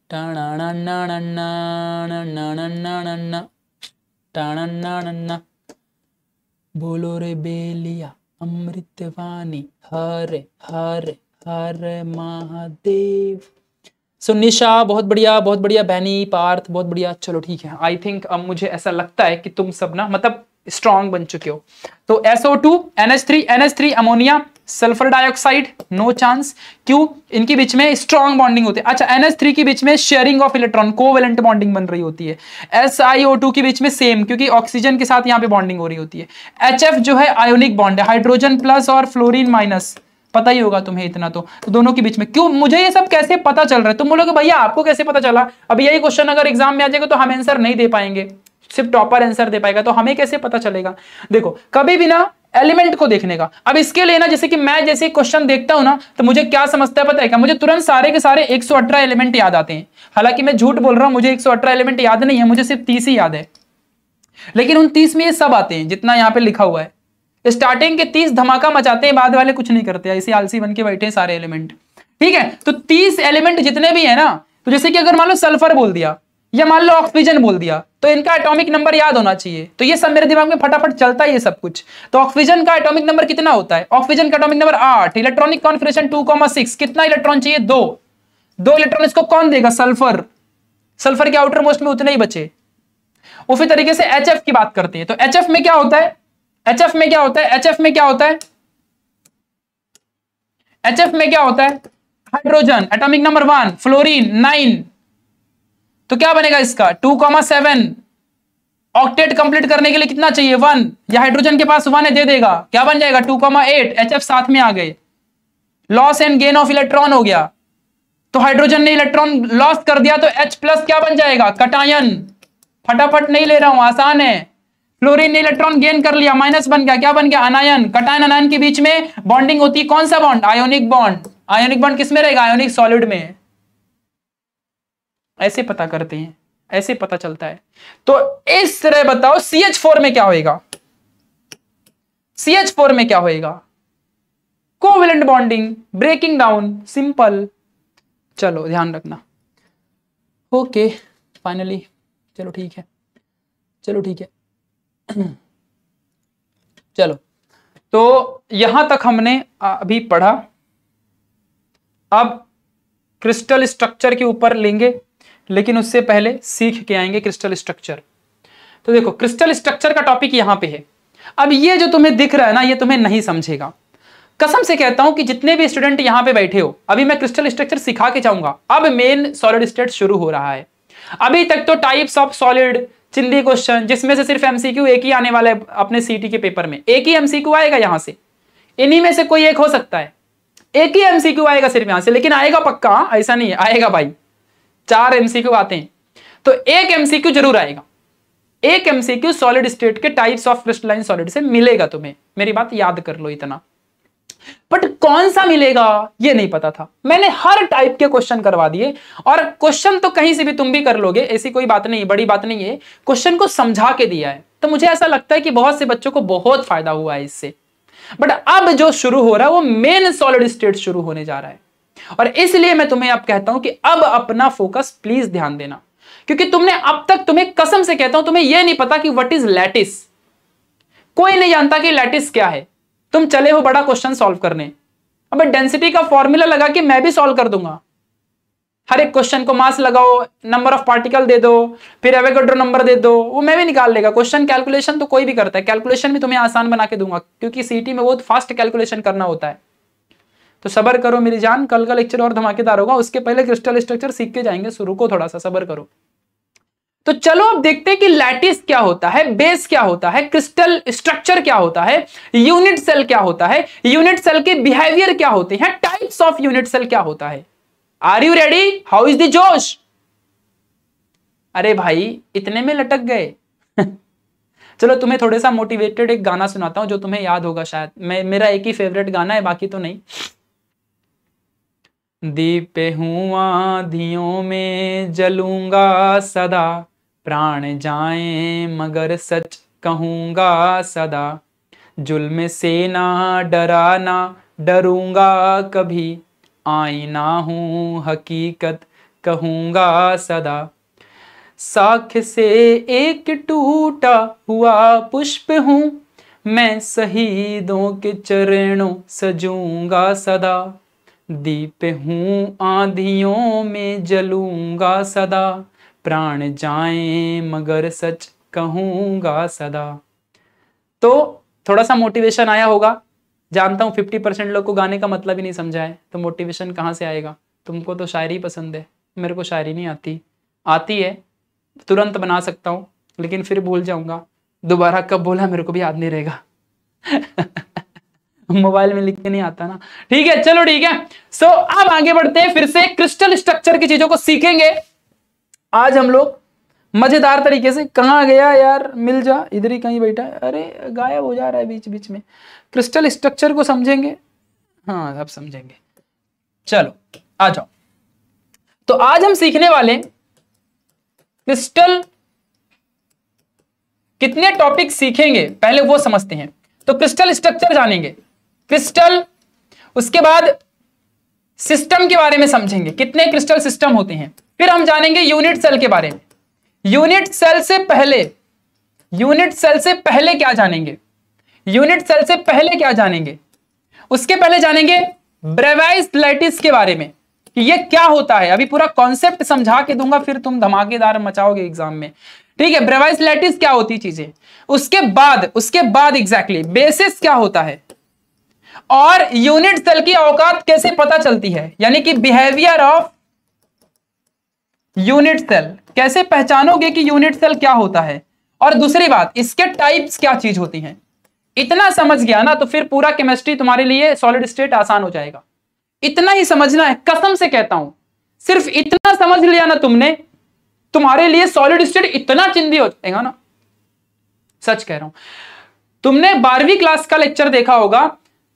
टाना टाना टाना टाना बोलो रे बेलिया अमृत वाणी हरे हरे हरे महादेव सो so, निशा बहुत बढ़िया बहुत बढ़िया बहनी पार्थ बहुत बढ़िया चलो ठीक है आई थिंक अब मुझे ऐसा लगता है कि तुम सब ना मतलब स्ट्रांग बन चुके हो तो SO2 NH3 NH3 ammonia sulphur dioxide no chance क्यों इनके बीच में स्ट्रॉन्ग बॉन्डिंग होती है अच्छा एनएच के बीच में sharing of electron covalent bonding बन रही होती है एस के बीच में सेम क्योंकि ऑक्सीजन के साथ यहां पे बॉन्डिंग हो रही होती है एच जो है आयोनिक बॉन्ड है हाइड्रोजन प्लस और फ्लोरिन माइनस पता ही होगा तुम्हें इतना तो, तो दोनों के बीच में क्यों मुझे ये सब कैसे पता चल रहा है तुम बोलोगे भैया आपको कैसे पता चला अब यही क्वेश्चन अगर एग्जाम में आ जाएगा तो हम आंसर नहीं दे पाएंगे सिर्फ टॉपर आंसर दे पाएगा तो हमें कैसे पता चलेगा देखो कभी भी ना एलिमेंट को देखने का अब इसके लिए ना जैसे कि मैं जैसे क्वेश्चन देखता हूं ना तो मुझे क्या समझता है पता है क्या मुझे तुरंत सारे के सारे एक एलिमेंट याद आते हैं हालांकि मैं झूठ बोल रहा हूं मुझे एक एलिमेंट याद नहीं है मुझे सिर्फ तीस ही याद है लेकिन उन तीस में ये सब आते हैं जितना यहां पर लिखा हुआ है स्टार्टिंग के तीस धमाका मचाते हैं बाद वाले कुछ नहीं करते ऐसे आलसी बन के बैठे सारे एलिमेंट ठीक है तो तीस एलिमेंट जितने भी है ना तो जैसे कि अगर मान लो सल्फर बोल दिया या मान लो ऑक्सीजन बोल दिया तो इनका एटॉमिक नंबर याद होना चाहिए तो ये सब मेरे दिमाग में फटाफट चलता है ये सब कुछ तो ऑक्सीजन का एटॉमिक नंबर कितना होता है ऑक्सीजन का एटॉमिक नंबर आठ electronic configuration two comma six कितना इलेक्ट्रॉन चाहिए दो दो इलेक्ट्रॉन इसको कौन देगा सल्फर सल्फर के आउटर मोस्ट में उतने ही बचे उसी तरीके से एच की बात करते हैं तो एच में क्या होता है एच में क्या होता है एच में क्या होता है एच में क्या होता है hydrogen atomic number one fluorine nine तो क्या बनेगा इसका two comma seven octet complete करने के लिए कितना चाहिए वन या हाइड्रोजन के पास वन है दे देगा क्या बन जाएगा two comma eight H F साथ में आ गए loss and gain of electron हो गया तो हाइड्रोजन ने इलेक्ट्रॉन लॉस कर दिया तो एच प्लस क्या बन जाएगा कटायन फटाफट नहीं ले रहा हूं आसान है फ्लोरीन ने इलेक्ट्रॉन गेन कर लिया माइनस बन गया क्या बन गया अनायन कटायन अनायन के बीच में बॉन्डिंग होती है कौन सा bond ionic bond ionic bond किसमें रहेगा आयोनिक सॉलिड में ऐसे पता करते हैं ऐसे पता चलता है तो इस तरह बताओ सी एच फोर में क्या होएगा सी एच फोर में क्या होएगा covalent bonding breaking down simple चलो ध्यान रखना ओके फाइनली चलो ठीक है चलो ठीक है चलो तो यहां तक हमने अभी पढ़ा अब क्रिस्टल स्ट्रक्चर के ऊपर लेंगे लेकिन उससे पहले सीख के आएंगे क्रिस्टल स्ट्रक्चर तो देखो क्रिस्टल स्ट्रक्चर का टॉपिक यहां पे है अब ये जो तुम्हें दिख रहा है ना ये तुम्हें नहीं समझेगा कसम से कहता हूं कि जितने भी स्टूडेंट यहां पे बैठे हो अभी मैं क्रिस्टल स्ट्रक्चर सिखा के जाऊंगा अब मेन सॉलिड स्टेट शुरू हो रहा है अभी तक तो टाइप्स ऑफ सॉलिड चिंदी क्वेश्चन जिसमें से सिर्फ एमसीक्यू एक ही आने वाला है अपने सीटी के पेपर में एक ही एमसीक्यू आएगा यहां से इन्हीं में से कोई एक हो सकता है एक ही एमसीक्यू आएगा सिर्फ यहां से लेकिन आएगा पक्का ऐसा नहीं है आएगा भाई चार एमसीक्यू आते हैं तो एक एमसीक्यू जरूर आएगा एक एमसीक्यू सॉलिड स्टेट के टाइप्स ऑफ क्रिस्टलाइन सॉलिड से मिलेगा तुम्हें मेरी बात याद कर लो इतना बट कौन सा मिलेगा ये नहीं पता था मैंने हर टाइप के क्वेश्चन करवा दिए और क्वेश्चन तो कहीं से भी तुम भी कर लोगे ऐसी कोई बात नहीं बड़ी बात नहीं है क्वेश्चन को समझा के दिया है तो मुझे ऐसा लगता है कि बहुत से बच्चों को बहुत फायदा हुआ है इससे बट अब जो शुरू हो रहा है वो मेन सॉलिड स्टेट शुरू होने जा रहा है और इसलिए मैं तुम्हें अब कहता हूं कि अब अपना फोकस प्लीज ध्यान देना क्योंकि तुमने अब तक तुम्हें कसम से कहता हूं तुम्हें यह नहीं पता कि वट इज लैटिस कोई नहीं जानता कि लैटिस क्या है तुम चले हो बड़ा क्वेश्चन सोल्व करने अब डेंसिटी का फॉर्मूला लगा कि मैं भी सोल्व कर दूंगा हर एक क्वेश्चन को मास लगाओ नंबर ऑफ पार्टिकल दे दो फिर एवेगोड्रो नंबर दे दो वो मैं भी निकाल लेगा क्वेश्चन कैलकुलेशन तो कोई भी करता है कैलकुलेशन भी तुम्हें आसान बना के दूंगा क्योंकि सीटी में बहुत फास्ट कैलकुलेशन करना होता है तो सबर करो मेरी जान कल का लेक्चर और धमाकेदार होगा उसके पहले क्रिस्टल स्ट्रक्चर सीख के जाएंगे शुरू को थोड़ा सा सबर करो तो चलो अब देखते हैं कि लैटिस क्या होता है बेस क्या होता है क्रिस्टल स्ट्रक्चर क्या होता है यूनिट सेल क्या होता है यूनिट सेल के बिहेवियर क्या होते हैं टाइप्स ऑफ यूनिट सेल क्या होता है are you ready how is the जोश अरे भाई इतने में लटक गए चलो तुम्हें थोड़ा सा मोटिवेटेड एक गाना सुनाता हूं जो तुम्हें याद होगा शायद मैं मेरा एक ही फेवरेट गाना है बाकी तो नहीं दीप हुआ धियों में जलूंगा सदा प्राण जाए मगर सच कहूंगा सदा जुल्म से ना डरा ना डरूंगा कभी आई ना हूँ हकीकत कहूंगा सदा साख से एक टूटा हुआ पुष्प हूँ मैं शहीदों के चरणों सजूंगा सदा दीप हूँ आंधियों में जलूंगा सदा प्राण जाए मगर सच कहूंगा सदा तो थोड़ा सा मोटिवेशन आया होगा जानता हूँ फिफ्टी परसेंट लोग को गाने का मतलब ही नहीं समझा है तो मोटिवेशन कहाँ से आएगा तुमको तो शायरी पसंद है मेरे को शायरी नहीं आती आती है तुरंत बना सकता हूँ लेकिन फिर भूल जाऊंगा दोबारा कब बोला मेरे को भी याद नहीं रहेगा मोबाइल में लिख के नहीं आता ना ठीक है चलो ठीक है सो अब आगे बढ़ते हैं फिर से क्रिस्टल स्ट्रक्चर की चीजों को सीखेंगे आज हम लोग मजेदार तरीके से कहा गया यार मिल जा इधर ही कहीं बैठा है अरे गायब हो जा रहा है बीच बीच में क्रिस्टल स्ट्रक्चर को समझेंगे हाँ अब समझेंगे चलो आ जाओ तो आज हम सीखने वाले क्रिस्टल कितने टॉपिक सीखेंगे पहले वो समझते हैं तो क्रिस्टल स्ट्रक्चर जानेंगे क्रिस्टल उसके बाद सिस्टम के बारे में समझेंगे कितने क्रिस्टल सिस्टम होते हैं फिर हम जानेंगे यूनिट सेल के बारे में यूनिट सेल से पहले यूनिट सेल से पहले क्या जानेंगे यूनिट सेल से पहले क्या जानेंगे उसके पहले जानेंगे ब्रेवाइज लाइटिस के बारे में कि ये क्या होता है अभी पूरा कॉन्सेप्ट समझा के दूंगा फिर तुम धमाकेदार मचाओगे एग्जाम में ठीक है ब्रेवाइज लाइटिस क्या होती चीजें उसके बाद उसके बाद एग्जैक्टली exactly, बेसिस क्या होता है और यूनिट सेल की औकात कैसे पता चलती है यानी कि बिहेवियर ऑफ यूनिट सेल कैसे पहचानोगे कि यूनिट सेल क्या होता है और दूसरी बात इसके टाइप्स क्या चीज होती हैं इतना समझ गया ना तो फिर पूरा केमिस्ट्री तुम्हारे लिए सॉलिड स्टेट आसान हो जाएगा इतना ही समझना है कसम से कहता हूं सिर्फ इतना समझ लिया ना तुमने तुम्हारे लिए सॉलिड स्टेट इतना चिंदी हो जाएगा ना सच कह रहा हूं तुमने बारहवीं क्लास का लेक्चर देखा होगा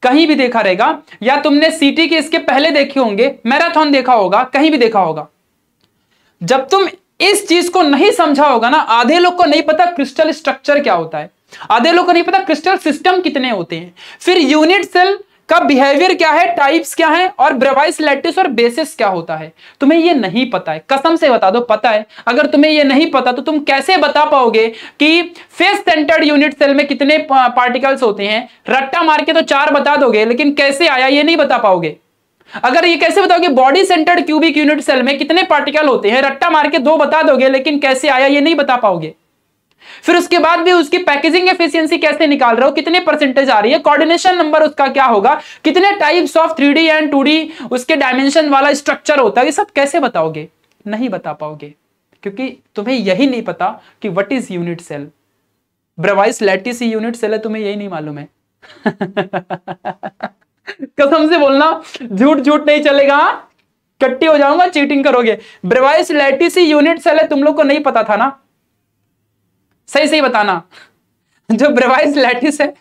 कहीं भी देखा रहेगा या तुमने सिटी के इसके पहले देखे होंगे मैराथन देखा होगा कहीं भी देखा होगा जब तुम इस चीज को नहीं समझा होगा ना आधे लोग को नहीं पता क्रिस्टल स्ट्रक्चर क्या होता है आधे लोग को नहीं पता क्रिस्टल सिस्टम कितने होते हैं फिर यूनिट सेल का बिहेवियर क्या है टाइप्स क्या है और ब्रेवाइस लेटिस और बेसिस क्या होता है तुम्हें ये नहीं पता है कसम से बता दो पता है अगर तुम्हें ये नहीं पता तो तुम कैसे बता पाओगे कि फेस सेंटर्ड यूनिट सेल में कितने पार्टिकल्स होते हैं रट्टा मार के तो चार बता दोगे लेकिन कैसे आया ये नहीं बता पाओगे अगर ये कैसे बताओगे body centred cubic unit cell में कितने पार्टिकल होते हैं रट्टा मार के दो बता दोगे लेकिन कैसे आया ये नहीं बता पाओगे फिर उसके बाद भी उसकी पैकेजिंग एफिशिएंसी कैसे निकाल रहे हो कितने परसेंटेज आ रही है कोऑर्डिनेशन नंबर उसका क्या होगा कितने types of three and two उसके डायमेंशन वाला स्ट्रक्चर होता है ये सब कैसे बताओगे नहीं बता पाओगे क्योंकि तुम्हें यही नहीं पता कि what is unit cell Bravais lattice unit cell है तुम्हें यही नहीं मालूम है कसम से बोलना झूठ झूठ नहीं चलेगा कट्टी हो जाऊंगा चीटिंग करोगे ब्रवाइस लेटिस यूनिट सेल है तुम लोग को नहीं पता था ना सही सही बताना जो ब्रेवाइस लैटिस है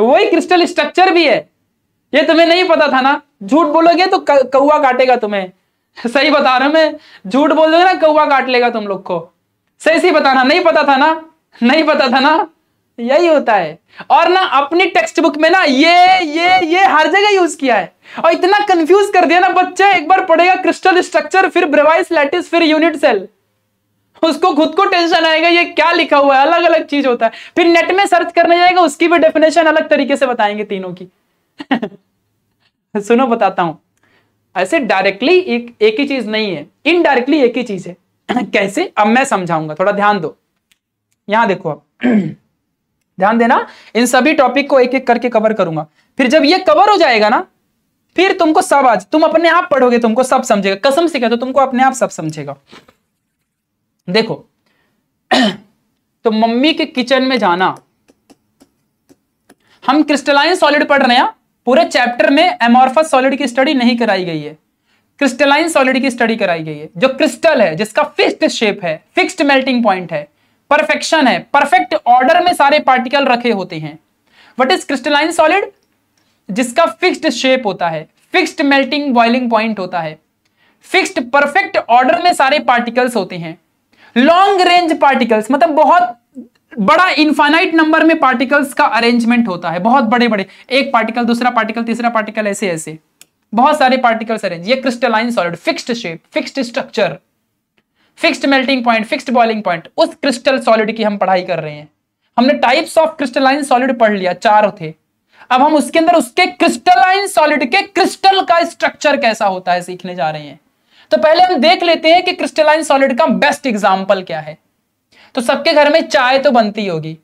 वही क्रिस्टल स्ट्रक्चर भी है ये तुम्हें नहीं पता था ना झूठ बोलोगे तो कौआ काटेगा तुम्हें सही बता रहा हूं मैं झूठ बोल दोगे ना कौआ काट लेगा तुम लोग को सही सही बताना नहीं पता था ना नहीं पता था ना यही होता है और ना अपनी टेक्स्ट बुक में ना ये ये ये हर जगह यूज किया है और इतना कंफ्यूज कर दिया ना बच्चा एक बार पढ़ेगा क्रिस्टल स्ट्रक्चर फिर ब्रेवाइस लैटिस फिर यूनिट सेल उसको खुद को टेंशन आएगा ये क्या लिखा हुआ है अलग अलग चीज होता है फिर नेट में सर्च करने जाएगा उसकी भी डेफिनेशन अलग तरीके से बताएंगे तीनों की सुनो बताता हूं ऐसे डायरेक्टली एक एक ही चीज नहीं है इनडायरेक्टली एक ही चीज है कैसे अब मैं समझाऊंगा थोड़ा ध्यान दो यहां देखो आप ध्यान देना इन सभी टॉपिक को एक एक करके कवर करूंगा फिर जब ये कवर हो जाएगा ना फिर तुमको सब आज तुम अपने आप पढ़ोगे तुमको सब समझेगा कसम से कहते तो तुमको अपने आप सब समझेगा देखो तो मम्मी के किचन में जाना हम क्रिस्टलाइन सॉलिड पढ़ रहे हैं हाँ? पूरे चैप्टर में एमोर्फस सॉलिड की स्टडी नहीं कराई गई है क्रिस्टलाइन सॉलिड की स्टडी कराई गई है जो क्रिस्टल है जिसका फिक्स्ड शेप है फिक्स्ड मेल्टिंग पॉइंट है परफेक्शन है परफेक्ट ऑर्डर में सारे पार्टिकल रखे होते हैं वट इज क्रिस्टलाइन सॉलिड जिसका फिक्स्ड शेप होता है फिक्स्ड मेल्टिंग बॉइलिंग पॉइंट होता है फिक्स्ड परफेक्ट ऑर्डर में सारे पार्टिकल्स होते हैं लॉन्ग रेंज पार्टिकल्स मतलब बहुत बड़ा इनफाइनाइट नंबर में पार्टिकल्स का अरेंजमेंट होता है बहुत बड़े बड़े एक पार्टिकल दूसरा पार्टिकल तीसरा पार्टिकल ऐसे ऐसे बहुत सारे पार्टिकल्स अरेंज ये crystalline solid fixed shape fixed structure fixed melting point fixed boiling point उस क्रिस्टल सॉलिड की हम पढ़ाई कर रहे हैं हमने टाइप्स ऑफ क्रिस्टलाइन सॉलिड पढ़ लिया चार थे अब हम उसके अंदर उसके क्रिस्टलाइन सॉलिड के क्रिस्टल का स्ट्रक्चर कैसा होता है सीखने जा रहे हैं तो पहले हम देख लेते हैं कि क्रिस्टलाइन सॉलिड का बेस्ट एग्जाम्पल क्या है तो सबके घर में चाय तो बनती होगी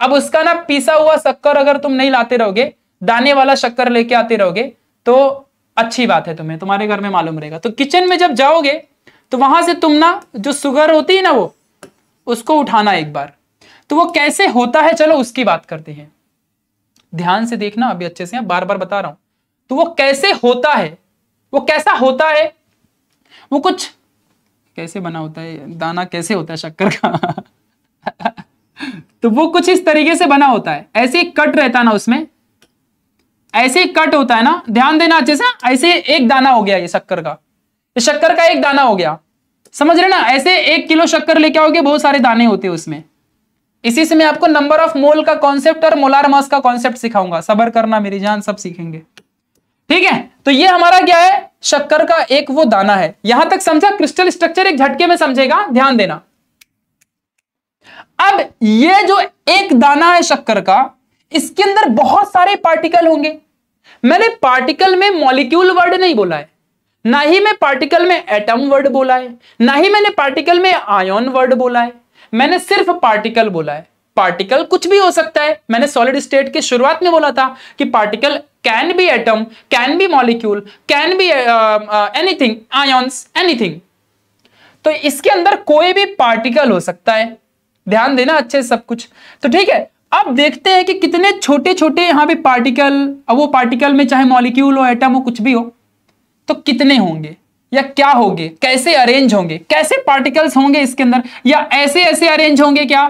अब उसका ना पीसा हुआ शक्कर अगर तुम नहीं लाते रहोगे दाने वाला शक्कर लेके आते रहोगे तो अच्छी बात है तुम्हें तुम्हारे घर में मालूम रहेगा तो किचन में जब जाओगे तो वहां से तुम ना जो सुगर होती है ना वो उसको उठाना एक बार तो वो कैसे होता है चलो उसकी बात करते हैं ध्यान से देखना अभी अच्छे से हाँ, बार बार बता रहा हूं तो वो कैसे होता है वो कैसा होता है वो कुछ कैसे बना होता है दाना कैसे होता है शक्कर का तो वो कुछ इस तरीके से बना होता है ऐसे कट रहता ना उसमें ऐसे कट होता है ना ध्यान देना अच्छे से ऐसे एक दाना हो गया ये शक्कर का ये शक्कर का एक दाना हो गया समझ रहे ना ऐसे एक किलो शक्कर लेके आओगे बहुत सारे दाने होते हैं उसमें इसी से मैं आपको नंबर ऑफ मोल का कॉन्सेप्ट और मोलार मास का कॉन्सेप्ट सिखाऊंगा सबर करना मेरी जान सब सीखेंगे ठीक है तो ये हमारा क्या है शक्कर का एक वो दाना है यहां तक समझा क्रिस्टल स्ट्रक्चर एक झटके में समझेगा ध्यान देना अब ये जो एक दाना है शक्कर का इसके अंदर बहुत सारे पार्टिकल होंगे मैंने पार्टिकल में मॉलिक्यूल वर्ड नहीं बोला है ना ही मैं पार्टिकल में एटम वर्ड बोला है ना ही मैंने पार्टिकल में आयोन वर्ड बोला है मैंने सिर्फ पार्टिकल बोला है पार्टिकल कुछ भी हो सकता है मैंने सॉलिड स्टेट के शुरुआत में बोला था कि particle can be atom can be molecule can be anything ions anything तो इसके अंदर कोई भी पार्टिकल हो सकता है ध्यान देना अच्छे सब कुछ तो ठीक है अब देखते हैं कि कितने छोटे छोटे यहां पे पार्टिकल अब वो पार्टिकल में चाहे मॉलिक्यूल हो एटम हो कुछ भी हो तो कितने होंगे या क्या होंगे कैसे अरेंज होंगे कैसे पार्टिकल्स होंगे इसके अंदर या ऐसे ऐसे अरेंज होंगे क्या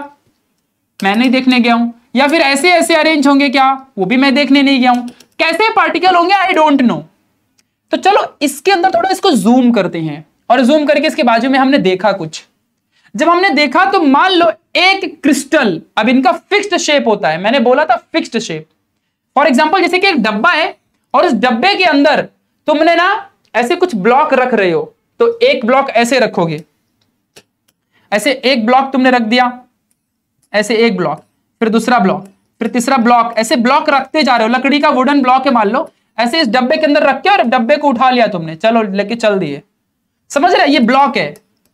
मैं नहीं देखने गया हूं या फिर ऐसे ऐसे अरेंज होंगे क्या वो भी मैं देखने नहीं गया हूं कैसे पार्टिकल होंगे आई डोंट नो तो चलो इसके अंदर थोड़ा इसको जूम करते हैं और जूम करके इसके बाजू में हमने देखा कुछ जब हमने देखा तो मान लो एक क्रिस्टल अब इनका फिक्स्ड शेप होता है मैंने बोला था फिक्स्ड शेप फॉर एग्जाम्पल जैसे कि एक डब्बा है और उस डब्बे के अंदर तुमने ना ऐसे कुछ ब्लॉक रख रहे हो तो एक ब्लॉक ऐसे रखोगे ऐसे एक ब्लॉक तुमने रख दिया ऐसे एक ब्लॉक फिर दूसरा ब्लॉक फिर तीसरा ब्लॉक ऐसे ब्लॉक रखते जा रहे हो लकड़ी का वुडन ब्लॉक है मान लो ऐसे इस डब्बे के अंदर रख के और डब्बे को उठा लिया तुमने चलो लेके चल दिए समझ रहे ये ब्लॉक है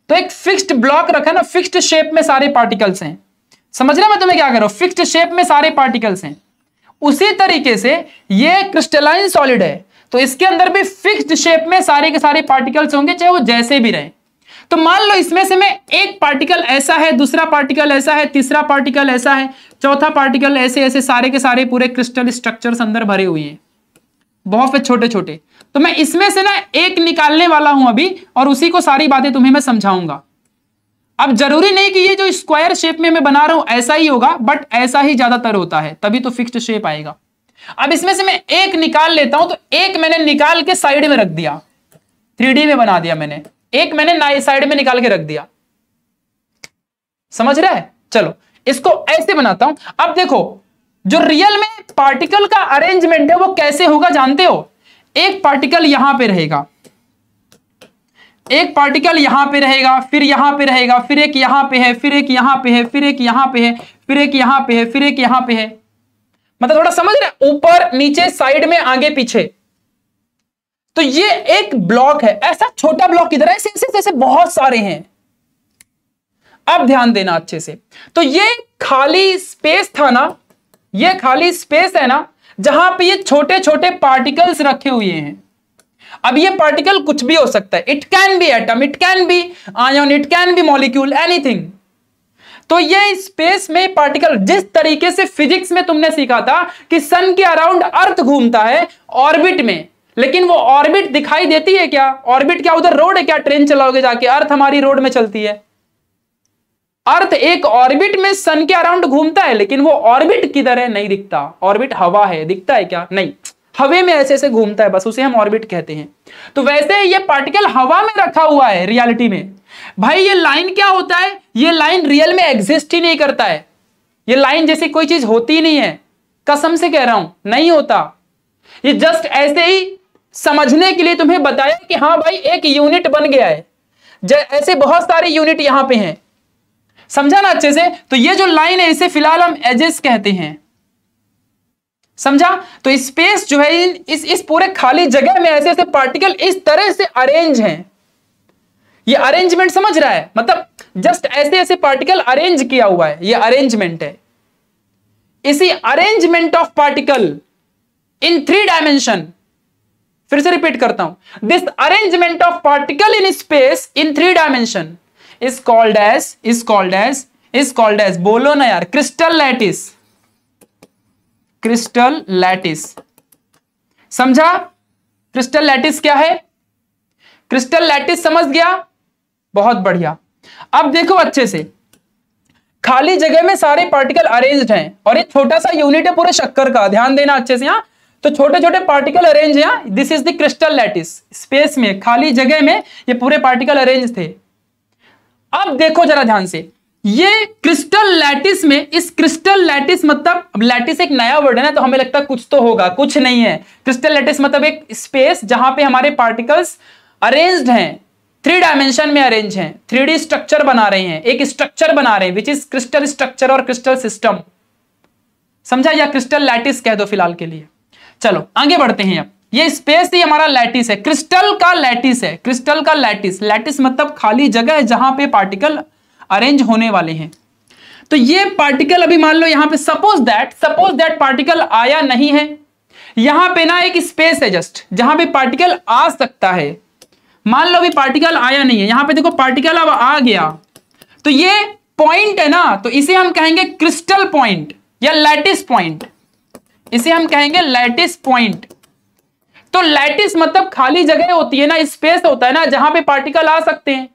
तो एक फिक्स्ड ब्लॉक रखा ना फिक्स्ड शेप में सारे पार्टिकल्स हैं समझ रहे मैं तुम्हें क्या करो फिक्स्ड शेप में सारे पार्टिकल्स हैं उसी तरीके से ये क्रिस्टलाइन सॉलिड है तो इसके अंदर भी फिक्स्ड शेप में सारे के सारे पार्टिकल्स होंगे चाहे वो जैसे भी रहें तो मान लो इसमें से मैं एक पार्टिकल ऐसा है दूसरा पार्टिकल ऐसा है तीसरा पार्टिकल ऐसा है चौथा पार्टिकल ऐसे ऐसे सारे के सारे पूरे क्रिस्टल स्ट्रक्चर अंदर भरे हुए हैं बहुत छोटे छोटे तो मैं इसमें से ना एक निकालने वाला हूं अभी और उसी को सारी बातें तुम्हें मैं समझाऊंगा अब जरूरी नहीं कि ये जो स्क्वायर शेप में मैं बना रहा हूं ऐसा ही होगा बट ऐसा ही ज्यादातर होता है तभी तो फिक्स्ड शेप आएगा अब इसमें से मैं एक निकाल लेता हूं तो एक मैंने निकाल के साइड में रख दिया थ्री में बना दिया मैंने एक मैंने साइड में निकाल के रख दिया समझ रहा है चलो इसको ऐसे बनाता हूं अब देखो जो रियल में पार्टिकल का अरेंजमेंट है वो कैसे होगा जानते हो एक पार्टिकल यहां पे रहेगा एक पार्टिकल यहां पे रहेगा फिर यहां पे रहेगा फिर एक यहां पे है फिर एक यहां पे है फिर एक यहां पे है फिर एक यहां पे है फिर एक यहां पे है मतलब थोड़ा समझ रहे ऊपर नीचे साइड में आगे पीछे तो ये एक ब्लॉक है ऐसा छोटा ब्लॉक इधर है ऐसे ऐसे बहुत सारे हैं अब ध्यान देना अच्छे से तो ये खाली स्पेस था ना ये खाली स्पेस है ना जहां पे ये छोटे छोटे पार्टिकल्स रखे हुए हैं अब ये पार्टिकल कुछ भी हो सकता है it can be atom it can be ion it can be molecule anything तो ये स्पेस में पार्टिकल जिस तरीके से फिजिक्स में तुमने सीखा था कि सन के अराउंड अर्थ घूमता है ऑर्बिट में लेकिन वो ऑर्बिट दिखाई देती है क्या ऑर्बिट क्या उधर रोड है क्या ट्रेन चलाओगे जाके अर्थ हमारी रोड में चलती है अर्थ एक ऑर्बिट में सन के अराउंड घूमता है लेकिन वो ऑर्बिट किधर है नहीं दिखता ऑर्बिट हवा है दिखता है क्या नहीं हवे में ऐसे ऐसे घूमता है बस उसे हम ऑर्बिट कहते हैं तो वैसे ये पार्टिकल हवा में रखा हुआ है रियलिटी में भाई ये लाइन क्या होता है ये लाइन रियल में एग्जिस्ट ही नहीं करता है ये लाइन जैसी कोई चीज होती नहीं है कसम से कह रहा हूं नहीं होता ये जस्ट ऐसे ही समझने के लिए तुम्हें बताया कि हाँ भाई एक यूनिट बन गया है ऐसे बहुत सारे यूनिट यहां पे हैं समझा ना अच्छे से तो ये जो लाइन है इसे फिलहाल हम एजेस कहते हैं समझा तो स्पेस जो है इस इस पूरे खाली जगह में ऐसे ऐसे पार्टिकल इस तरह से अरेंज हैं ये अरेंजमेंट समझ रहा है मतलब जस्ट ऐसे ऐसे पार्टिकल अरेंज किया हुआ है ये अरेंजमेंट है इसी arrangement of particle in three dimension फिर से रिपीट करता हूं this arrangement of particle in space in three dimension is called as is called as is called as बोलो ना यार क्रिस्टल लैटिस क्रिस्टल लैटिस समझा क्रिस्टल लैटिस क्या है क्रिस्टल लैटिस समझ गया बहुत बढ़िया अब देखो अच्छे से खाली जगह में सारे पार्टिकल अरेंज्ड हैं और ये छोटा सा यूनिट है पूरे शक्कर का ध्यान देना अच्छे से यहां तो छोटे छोटे पार्टिकल अरेंज यहां this is the crystal lattice space में खाली जगह में ये पूरे पार्टिकल अरेंज थे अब देखो जरा ध्यान से ये क्रिस्टल लैटिस में इस क्रिस्टल लैटिस मतलब अब लैटिस एक नया वर्ड है ना तो हमें लगता है कुछ तो होगा कुछ नहीं है क्रिस्टल लैटिस मतलब एक स्पेस जहां पे हमारे पार्टिकल्स अरेन्ज हैं थ्री डायमेंशन में अरेंज हैं थ्री स्ट्रक्चर बना रहे हैं एक स्ट्रक्चर बना रहे हैं विच इज क्रिस्टल स्ट्रक्चर और क्रिस्टल सिस्टम समझा या क्रिस्टल लैटिस कह दो फिलहाल के लिए चलो आगे बढ़ते हैं अब ये स्पेस ही हमारा लैटिस है क्रिस्टल का लैटिस है क्रिस्टल का लैटिस लैटिस मतलब खाली जगह है जहां पे पार्टिकल अरेंज होने वाले हैं तो ये पार्टिकल अभी मान लो यहां पे suppose that suppose that particle आया नहीं है यहां पे ना एक स्पेस है जस्ट जहां पे पार्टिकल आ सकता है मान लो अभी पार्टिकल आया नहीं है यहां पे देखो पार्टिकल अब आ गया तो ये पॉइंट है ना तो इसे हम कहेंगे क्रिस्टल पॉइंट या लैटिस पॉइंट इसे हम कहेंगे लैटिस पॉइंट तो लैटिस मतलब खाली जगह होती है ना स्पेस होता है ना जहां पे पार्टिकल आ सकते हैं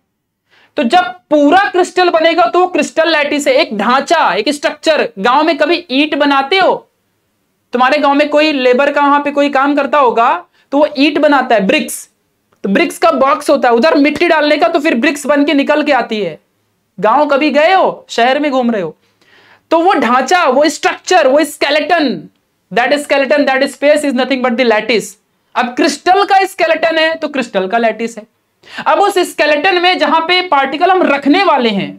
तो जब पूरा क्रिस्टल बनेगा तो क्रिस्टल लैटिस है एक ढांचा एक स्ट्रक्चर गांव में कभी ईट बनाते हो तुम्हारे गांव में कोई लेबर का वहां पे कोई काम करता होगा तो वो ईट बनाता है ब्रिक्स तो ब्रिक्स का बॉक्स होता है उधर मिट्टी डालने का तो फिर ब्रिक्स बन के निकल के आती है गांव कभी गए हो शहर में घूम रहे हो तो वो ढांचा वो स्ट्रक्चर वो skeleton that skeleton that space is nothing but the lattice अब क्रिस्टल का स्केलेटन है तो क्रिस्टल का लैटिस है अब उस स्केलेटन में जहां पे पार्टिकल हम रखने वाले हैं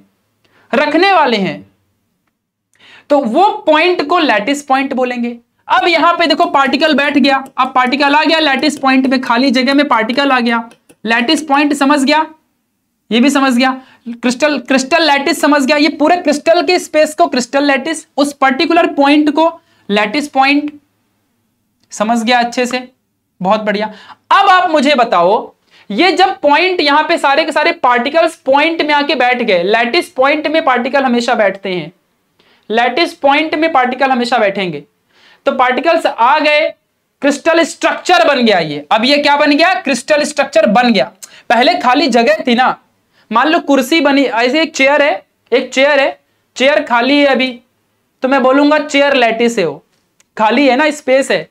रखने वाले हैं तो वो पॉइंट को लैटिस पॉइंट बोलेंगे अब यहां पे देखो पार्टिकल बैठ गया अब पार्टिकल आ गया लैटिस पॉइंट में खाली जगह में पार्टिकल आ गया लैटिस पॉइंट समझ गया ये भी समझ गया क्रिस्टल क्रिस्टल लैटिस समझ गया ये पूरे क्रिस्टल के स्पेस को क्रिस्टल लैटिस उस पर्टिकुलर पॉइंट को लैटिस पॉइंट समझ गया अच्छे से बहुत बढ़िया अब आप मुझे बताओ ये जब पॉइंट यहां पे सारे के सारे पार्टिकल्स पॉइंट में आके बैठ गए लैटिस पॉइंट में पार्टिकल हमेशा बैठते हैं लैटिस पॉइंट में पार्टिकल हमेशा बैठेंगे तो पार्टिकल्स आ गए क्रिस्टल स्ट्रक्चर बन गया ये अब ये क्या बन गया क्रिस्टल स्ट्रक्चर बन गया पहले खाली जगह थी ना मान लो कुर्सी बनी ऐसे एक चेयर है एक चेयर है चेयर खाली है अभी तो मैं बोलूंगा चेयर लैटिस है वो खाली है ना स्पेस है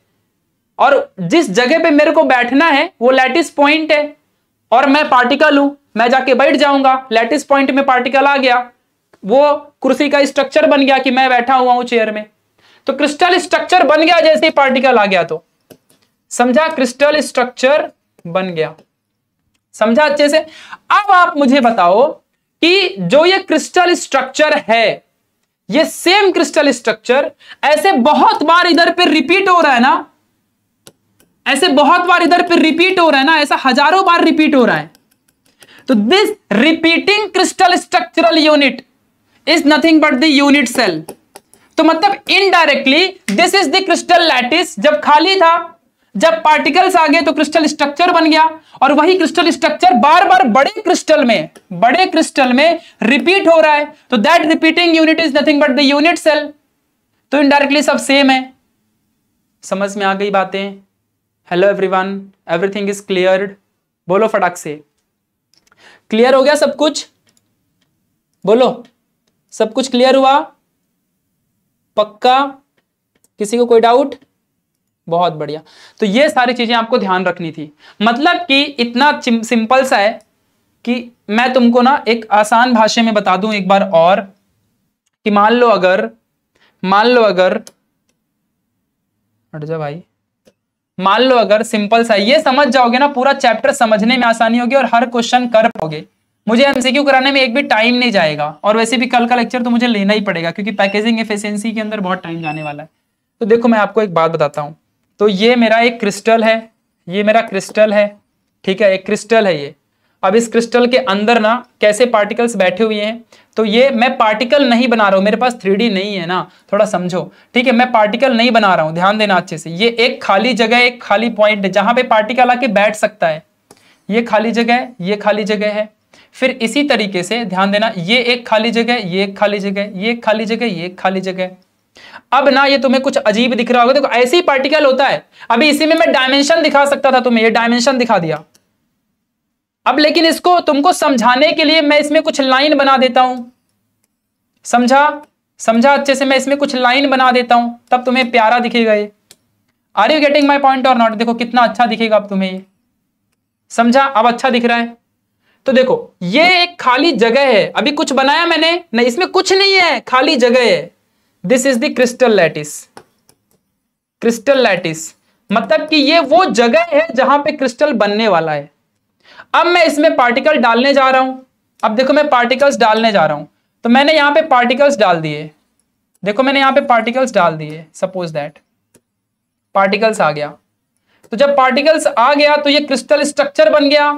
और जिस जगह पे मेरे को बैठना है वो लैटिस पॉइंट है और मैं पार्टिकल हूं मैं जाके बैठ जाऊंगा लैटिस पॉइंट में पार्टिकल आ गया वो कुर्सी का स्ट्रक्चर बन गया कि मैं बैठा हुआ हूं चेयर में तो क्रिस्टल स्ट्रक्चर बन गया जैसे पार्टिकल आ गया तो समझा क्रिस्टल स्ट्रक्चर बन गया समझा अच्छे से अब आप मुझे बताओ कि जो ये क्रिस्टल स्ट्रक्चर है ये सेम क्रिस्टल स्ट्रक्चर ऐसे बहुत बार इधर पे रिपीट हो रहा है ना ऐसे बहुत बार इधर पे रिपीट हो रहा है ना ऐसा हजारों बार रिपीट हो रहा है तो this repeating crystal structural unit is nothing but the unit cell तो मतलब indirectly this is the crystal lattice जब खाली था जब पार्टिकल्स आ गए तो क्रिस्टल स्ट्रक्चर बन गया और वही क्रिस्टल स्ट्रक्चर बार बार बड़े क्रिस्टल में बड़े क्रिस्टल में रिपीट हो रहा है तो that repeating unit is nothing but the unit cell तो इनडायरेक्टली सब सेम है समझ में आ गई बातें hello everyone everything is clear बोलो फटाक से क्लियर हो गया सब कुछ बोलो सब कुछ क्लियर हुआ पक्का किसी को कोई डाउट बहुत बढ़िया तो ये सारी चीजें आपको ध्यान रखनी थी मतलब कि इतना सिंपल सा है कि मैं तुमको ना एक आसान भाषा में बता दूं एक बार और कि मान लो अगर मान लो अगर हट जा भाई मान लो अगर सिंपल सा ये समझ जाओगे ना पूरा चैप्टर समझने में आसानी होगी और हर क्वेश्चन कर पाओगे मुझे एमसीक्यू कराने में एक भी टाइम नहीं जाएगा और वैसे भी कल का लेक्चर तो मुझे लेना ही पड़ेगा क्योंकि पैकेजिंग एफिशिएंसी के अंदर बहुत टाइम जाने वाला है तो देखो मैं आपको एक बात बताता हूँ तो ये मेरा एक क्रिस्टल है ये मेरा क्रिस्टल है ठीक है एक क्रिस्टल है ये अब इस क्रिस्टल के अंदर ना कैसे पार्टिकल्स बैठे हुए हैं तो ये मैं पार्टिकल नहीं बना रहा हूं मेरे पास थ्री नहीं है ना थोड़ा समझो ठीक है मैं पार्टिकल नहीं बना रहा हूं ध्यान देना अच्छे से ये एक खाली जगह एक खाली पॉइंट है जहां पे पार्टिकल आके बैठ सकता है ये खाली जगह है ये खाली जगह है फिर इसी तरीके से ध्यान देना ये एक खाली जगह ये एक खाली जगह ये एक खाली जगह ये एक खाली जगह अब ना ये तुम्हें कुछ अजीब दिख रहा होगा देखो ऐसे ही पार्टिकल होता है अभी इसी में मैं डायमेंशन दिखा सकता था तुम्हें ये डायमेंशन दिखा दिया अब लेकिन इसको तुमको समझाने के लिए मैं इसमें कुछ लाइन बना देता हूं समझा समझा अच्छे से मैं इसमें कुछ लाइन बना देता हूं तब तुम्हें प्यारा दिखेगा ये are you getting my point और नॉट देखो कितना अच्छा दिखेगा अब तुम्हें ये समझा अब अच्छा दिख रहा है तो देखो ये एक खाली जगह है अभी कुछ बनाया मैंने नहीं इसमें कुछ नहीं है खाली जगह है this is crystal lattice crystal lattice मतलब कि ये वो जगह है जहां पे क्रिस्टल बनने वाला है अब मैं इसमें पार्टिकल डालने जा रहा हूं अब देखो मैं पार्टिकल्स डालने जा रहा हूं तो मैंने यहां पे पार्टिकल्स डाल दिए देखो मैंने यहां पे पार्टिकल्स डाल दिए सपोज दैट पार्टिकल्स आ गया तो जब पार्टिकल्स आ गया तो ये क्रिस्टल स्ट्रक्चर बन गया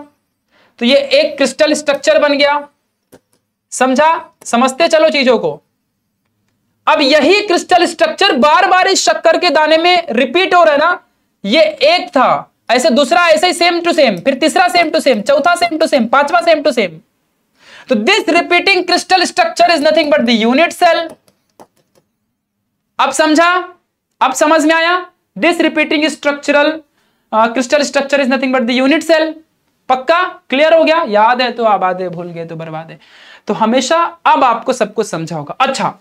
तो ये एक क्रिस्टल स्ट्रक्चर बन गया समझा समझते चलो चीजों को अब यही क्रिस्टल स्ट्रक्चर बार बार इस शक्कर के दाने में रिपीट हो रहा है ना ये एक था ऐसे दूसरा ऐसे ही सेम टू सेम फिर तीसरा सेम टू सेम चौथा सेम टू सेम पांचवा सेम टू सेम तो this repeating crystal structure is nothing but the unit cell अब समझा अब समझ में आया this repeating structural crystal structure is nothing but the unit cell पक्का क्लियर हो गया याद है तो आबाद है भूल गए तो बर्बाद है तो हमेशा अब आपको सब कुछ समझा होगा अच्छा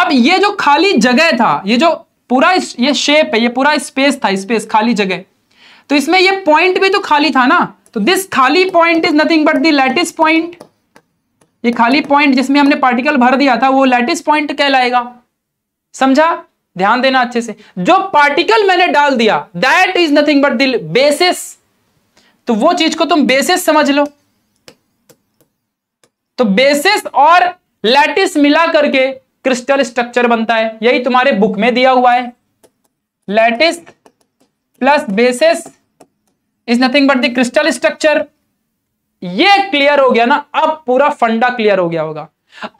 अब ये जो खाली जगह था ये जो पूरा ये शेप है ये पूरा स्पेस था स्पेस खाली जगह तो इसमें ये पॉइंट भी तो खाली था ना तो दिस खाली point is nothing but the lattice point ये खाली पॉइंट जिसमें हमने पार्टिकल भर दिया था वो लैटिस पॉइंट कहलाएगा समझा ध्यान देना अच्छे से जो पार्टिकल मैंने डाल दिया that is nothing but the basis तो वो चीज को तुम बेसिस समझ लो तो बेसिस और लैटिस मिला करके क्रिस्टल स्ट्रक्चर बनता है यही तुम्हारे बुक में दिया हुआ है lattice plus basis is nothing but the crystal structure ये क्लियर हो गया ना अब पूरा फंडा क्लियर हो गया होगा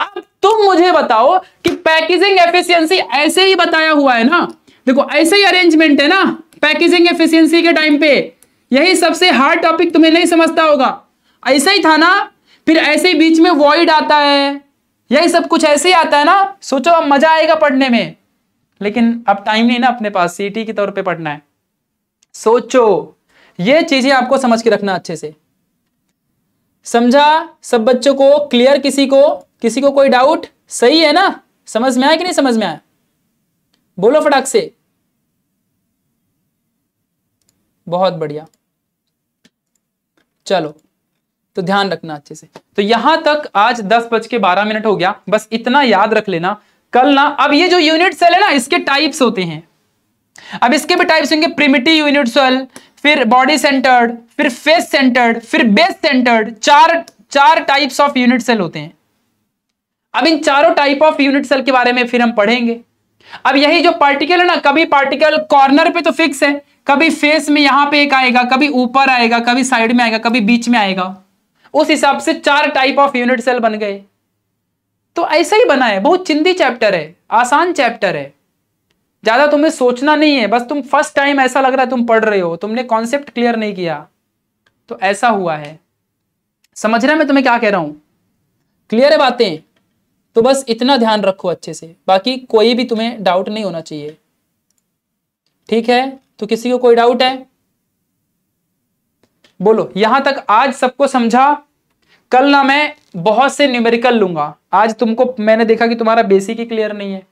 अब तुम मुझे बताओ कि पैकेजिंग एफिशिएंसी ऐसे ही बताया हुआ है ना देखो ऐसे ही अरेंजमेंट है ना पैकेजिंग एफिशिएंसी के टाइम पे यही सबसे हार्ड टॉपिक तुम्हें नहीं समझता होगा ऐसा ही था ना फिर ऐसे ही बीच में वॉइड आता है यही सब कुछ ऐसे ही आता है ना सोचो अब मजा आएगा पढ़ने में लेकिन अब टाइम नहीं ना अपने पास सीटी e के तौर पे पढ़ना है सोचो ये चीजें आपको समझ के रखना अच्छे से समझा सब बच्चों को क्लियर किसी को किसी को कोई डाउट सही है ना समझ में आया कि नहीं समझ में आया बोलो फटाक से बहुत बढ़िया चलो तो ध्यान रखना अच्छे से तो यहां तक आज दस बज के बारह मिनट हो गया बस इतना याद रख लेना कल ना अब ये जो यूनिट सेल है ना इसके टाइप्स होते हैं अब इसके भी टाइप्स होंगे प्रिमिटिव यूनिट सेल फिर बॉडी सेंटर्ड फिर फेस सेंटर्ड फिर बेस सेंटर्ड चार चार टाइप्स ऑफ यूनिट सेल होते हैं अब इन चारों टाइप ऑफ यूनिट सेल के बारे में फिर हम पढ़ेंगे अब यही जो पार्टिकल है ना कभी पार्टिकल कॉर्नर पे तो फिक्स है कभी फेस में यहां पे एक आएगा कभी ऊपर आएगा कभी साइड में आएगा कभी बीच में आएगा उस हिसाब से चार टाइप ऑफ यूनिट सेल बन गए तो ऐसा ही बना है बहुत चिंदी चैप्टर है आसान चैप्टर है ज्यादा तुम्हें सोचना नहीं है बस तुम फर्स्ट टाइम ऐसा लग रहा है तुम पढ़ रहे हो तुमने कॉन्सेप्ट क्लियर नहीं किया तो ऐसा हुआ है समझ रहे मैं तुम्हें क्या कह रहा हूं क्लियर है बातें तो बस इतना ध्यान रखो अच्छे से बाकी कोई भी तुम्हें डाउट नहीं होना चाहिए ठीक है तो किसी को कोई डाउट है बोलो यहां तक आज सबको समझा कल ना मैं बहुत से न्यूमेरिकल लूंगा आज तुमको मैंने देखा कि तुम्हारा बेसिक ही क्लियर नहीं है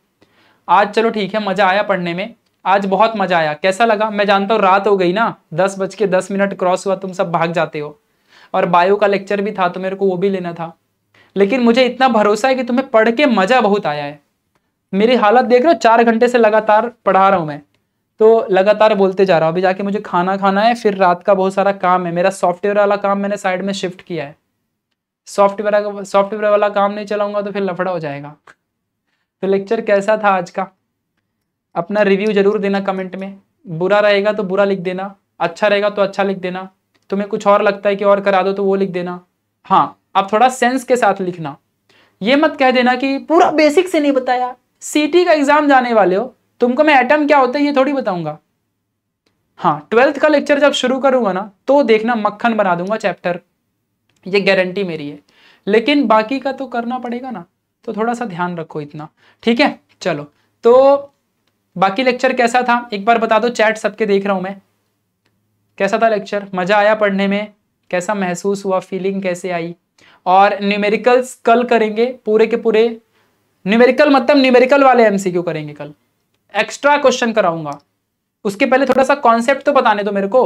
आज चलो ठीक है मजा आया पढ़ने में आज बहुत मजा आया कैसा लगा मैं जानता हूं रात हो गई ना दस बज के दस मिनट क्रॉस हुआ तुम सब भाग जाते हो और बायो का लेक्चर भी था तो मेरे को वो भी लेना था लेकिन मुझे इतना भरोसा है कि तुम्हें पढ़ के मजा बहुत आया है मेरी हालत देख रहे हो चार घंटे से लगातार पढ़ा रहा हूं मैं तो लगातार बोलते जा रहा हूँ अभी जाके मुझे खाना खाना है फिर रात का बहुत सारा काम है मेरा सॉफ्टवेयर वाला काम मैंने साइड में शिफ्ट किया है सॉफ्टवेयर सॉफ्टवेयर वाला काम नहीं चलाऊंगा तो फिर लफड़ा हो जाएगा तो लेक्चर कैसा था आज का अपना रिव्यू जरूर देना कमेंट में बुरा रहेगा तो बुरा लिख देना अच्छा रहेगा तो अच्छा लिख देना तुम्हें कुछ और लगता है कि और करा दो तो वो लिख देना हाँ आप थोड़ा सेंस के साथ लिखना ये मत कह देना कि पूरा बेसिक से नहीं बताया सीटी का एग्जाम जाने वाले हो तुमको मैं एटम क्या होता है ये थोड़ी बताऊंगा हाँ ट्वेल्थ का लेक्चर जब शुरू करूंगा ना तो देखना मक्खन बना दूंगा चैप्टर ये गारंटी मेरी है लेकिन बाकी का तो करना पड़ेगा ना तो थोड़ा सा ध्यान रखो इतना ठीक है चलो तो बाकी लेक्चर कैसा था एक बार बता दो चैट सबके देख रहा हूं मैं कैसा था लेक्चर मजा आया पढ़ने में कैसा महसूस हुआ फीलिंग कैसे आई और न्यूमेरिकल्स कल करेंगे पूरे के पूरे न्यूमेरिकल मतलब न्यूमेरिकल वाले एमसीक्यू करेंगे कल एक्स्ट्रा क्वेश्चन कराऊंगा उसके पहले थोड़ा सा कॉन्सेप्ट तो बताने दो मेरे को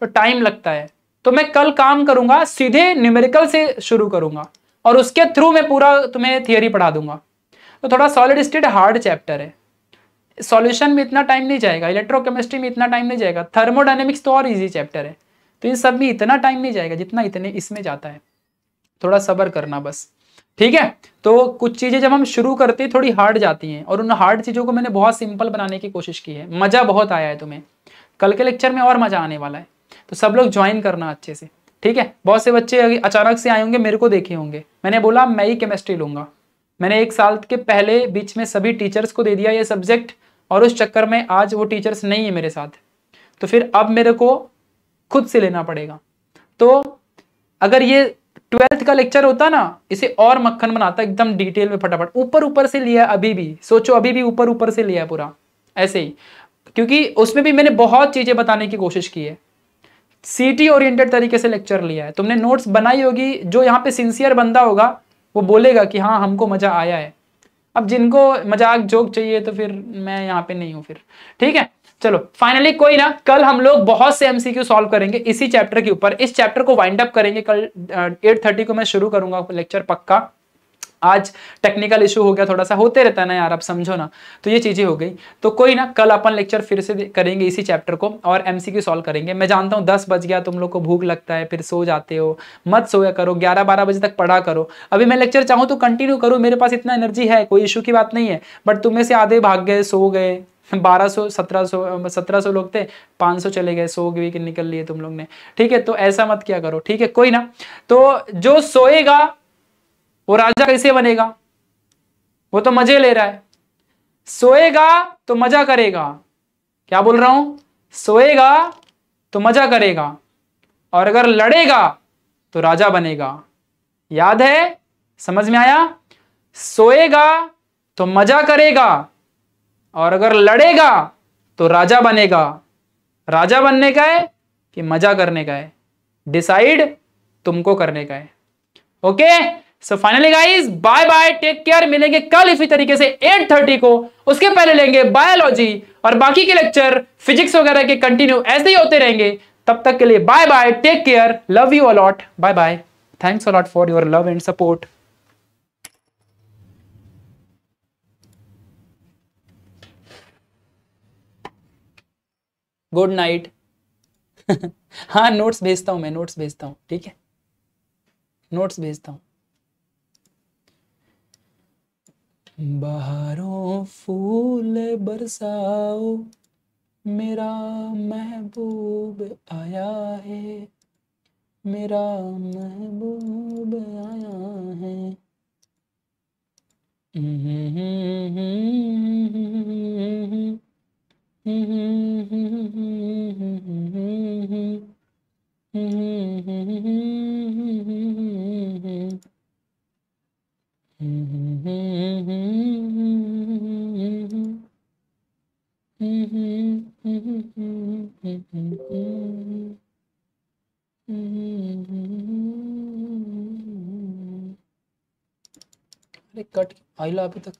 तो टाइम लगता है तो मैं कल काम करूंगा सीधे न्यूमेरिकल से शुरू करूंगा और उसके थ्रू मैं पूरा तुम्हें थियोरी पढ़ा दूंगा तो थोड़ा सॉलिड स्टेट हार्ड चैप्टर है सॉल्यूशन में इतना टाइम नहीं जाएगा इलेक्ट्रोकेमिस्ट्री में इतना टाइम नहीं जाएगा थर्मोडाइनमिक्स तो और इजी चैप्टर है तो इन सब में इतना टाइम नहीं जाएगा जितना इतने इसमें जाता है थोड़ा सबर करना बस ठीक है तो कुछ चीज़ें जब हम शुरू करते हैं थोड़ी हार्ड जाती हैं और उन हार्ड चीज़ों को मैंने बहुत सिंपल बनाने की कोशिश की है मज़ा बहुत आया है तुम्हें कल के लेक्चर में और मज़ा आने वाला है तो सब लोग ज्वाइन करना अच्छे से ठीक है बहुत से बच्चे अचानक से आए होंगे मेरे को देखे होंगे मैंने बोला मैं ही केमिस्ट्री लूंगा मैंने एक साल के पहले बीच में सभी टीचर्स को दे दिया ये सब्जेक्ट और उस चक्कर में आज वो टीचर्स नहीं है मेरे साथ तो फिर अब मेरे को खुद से लेना पड़ेगा तो अगर ये ट्वेल्थ का लेक्चर होता ना इसे और मक्खन बनाता एकदम डिटेल में फटाफट ऊपर ऊपर से लिया अभी भी सोचो अभी भी ऊपर ऊपर से लिया पूरा ऐसे ही क्योंकि उसमें भी मैंने बहुत चीज़ें बताने की कोशिश की है सीटी ओरिएंटेड तरीके से लेक्चर लिया है तुमने नोट्स बनाई होगी जो यहाँ पे सिंसियर बंदा होगा वो बोलेगा कि हाँ हमको मज़ा आया है अब जिनको मजाक जोक चाहिए तो फिर मैं यहाँ पे नहीं हूँ फिर ठीक है चलो फाइनली कोई ना कल हम लोग बहुत से एमसीक्यू सॉल्व करेंगे इसी चैप्टर के ऊपर इस चैप्टर को वाइंड अप करेंगे कल एट थर्टी को मैं शुरू करूंगा लेक्चर पक्का आज टेक्निकल इशू हो गया थोड़ा सा होते रहता है ना यार आप समझो ना तो ये चीज़ें हो गई तो कोई ना कल अपन लेक्चर फिर से करेंगे इसी चैप्टर को और एमसीक्यू सॉल्व करेंगे मैं जानता हूँ दस बज गया तुम लोग को भूख लगता है फिर सो जाते हो मत सोया करो ग्यारह बारह बजे तक पढ़ा करो अभी मैं लेक्चर चाहूँ तो कंटिन्यू करूँ मेरे पास इतना एनर्जी है कोई इशू की बात नहीं है बट तुम्हें से आधे भाग गए सो गए बारह सौ सत्रह सो सत्रह सो लोग थे पांच सौ चले गए सो भी निकल लिए तुम लोग ने ठीक है तो ऐसा मत क्या करो ठीक है कोई ना तो जो सोएगा वो राजा कैसे बनेगा वो तो मजे ले रहा है सोएगा तो मजा करेगा क्या बोल रहा हूं सोएगा तो मजा करेगा और अगर लड़ेगा तो राजा बनेगा याद है समझ में आया सोएगा तो मजा करेगा और अगर लड़ेगा तो राजा बनेगा राजा बनने का है कि मजा करने का है डिसाइड तुमको करने का है okay so finally guys bye bye take care मिलेंगे कल इसी तरीके से 8:30 को उसके पहले लेंगे बायोलॉजी और बाकी के लेक्चर फिजिक्स वगैरह के कंटिन्यू ऐसे ही होते रहेंगे तब तक के लिए bye bye take care love you a lot bye bye thanks a lot for your love and support good night हाँ नोट्स भेजता हूँ मैं नोट्स भेजता हूँ ठीक है नोट्स भेजता हूँ बहारों फूल बरसाओ मेरा महबूब आया है मेरा महबूब आया है हम्म, हम्म, हम्म, हम्म अरे कट आइला अभी तक तो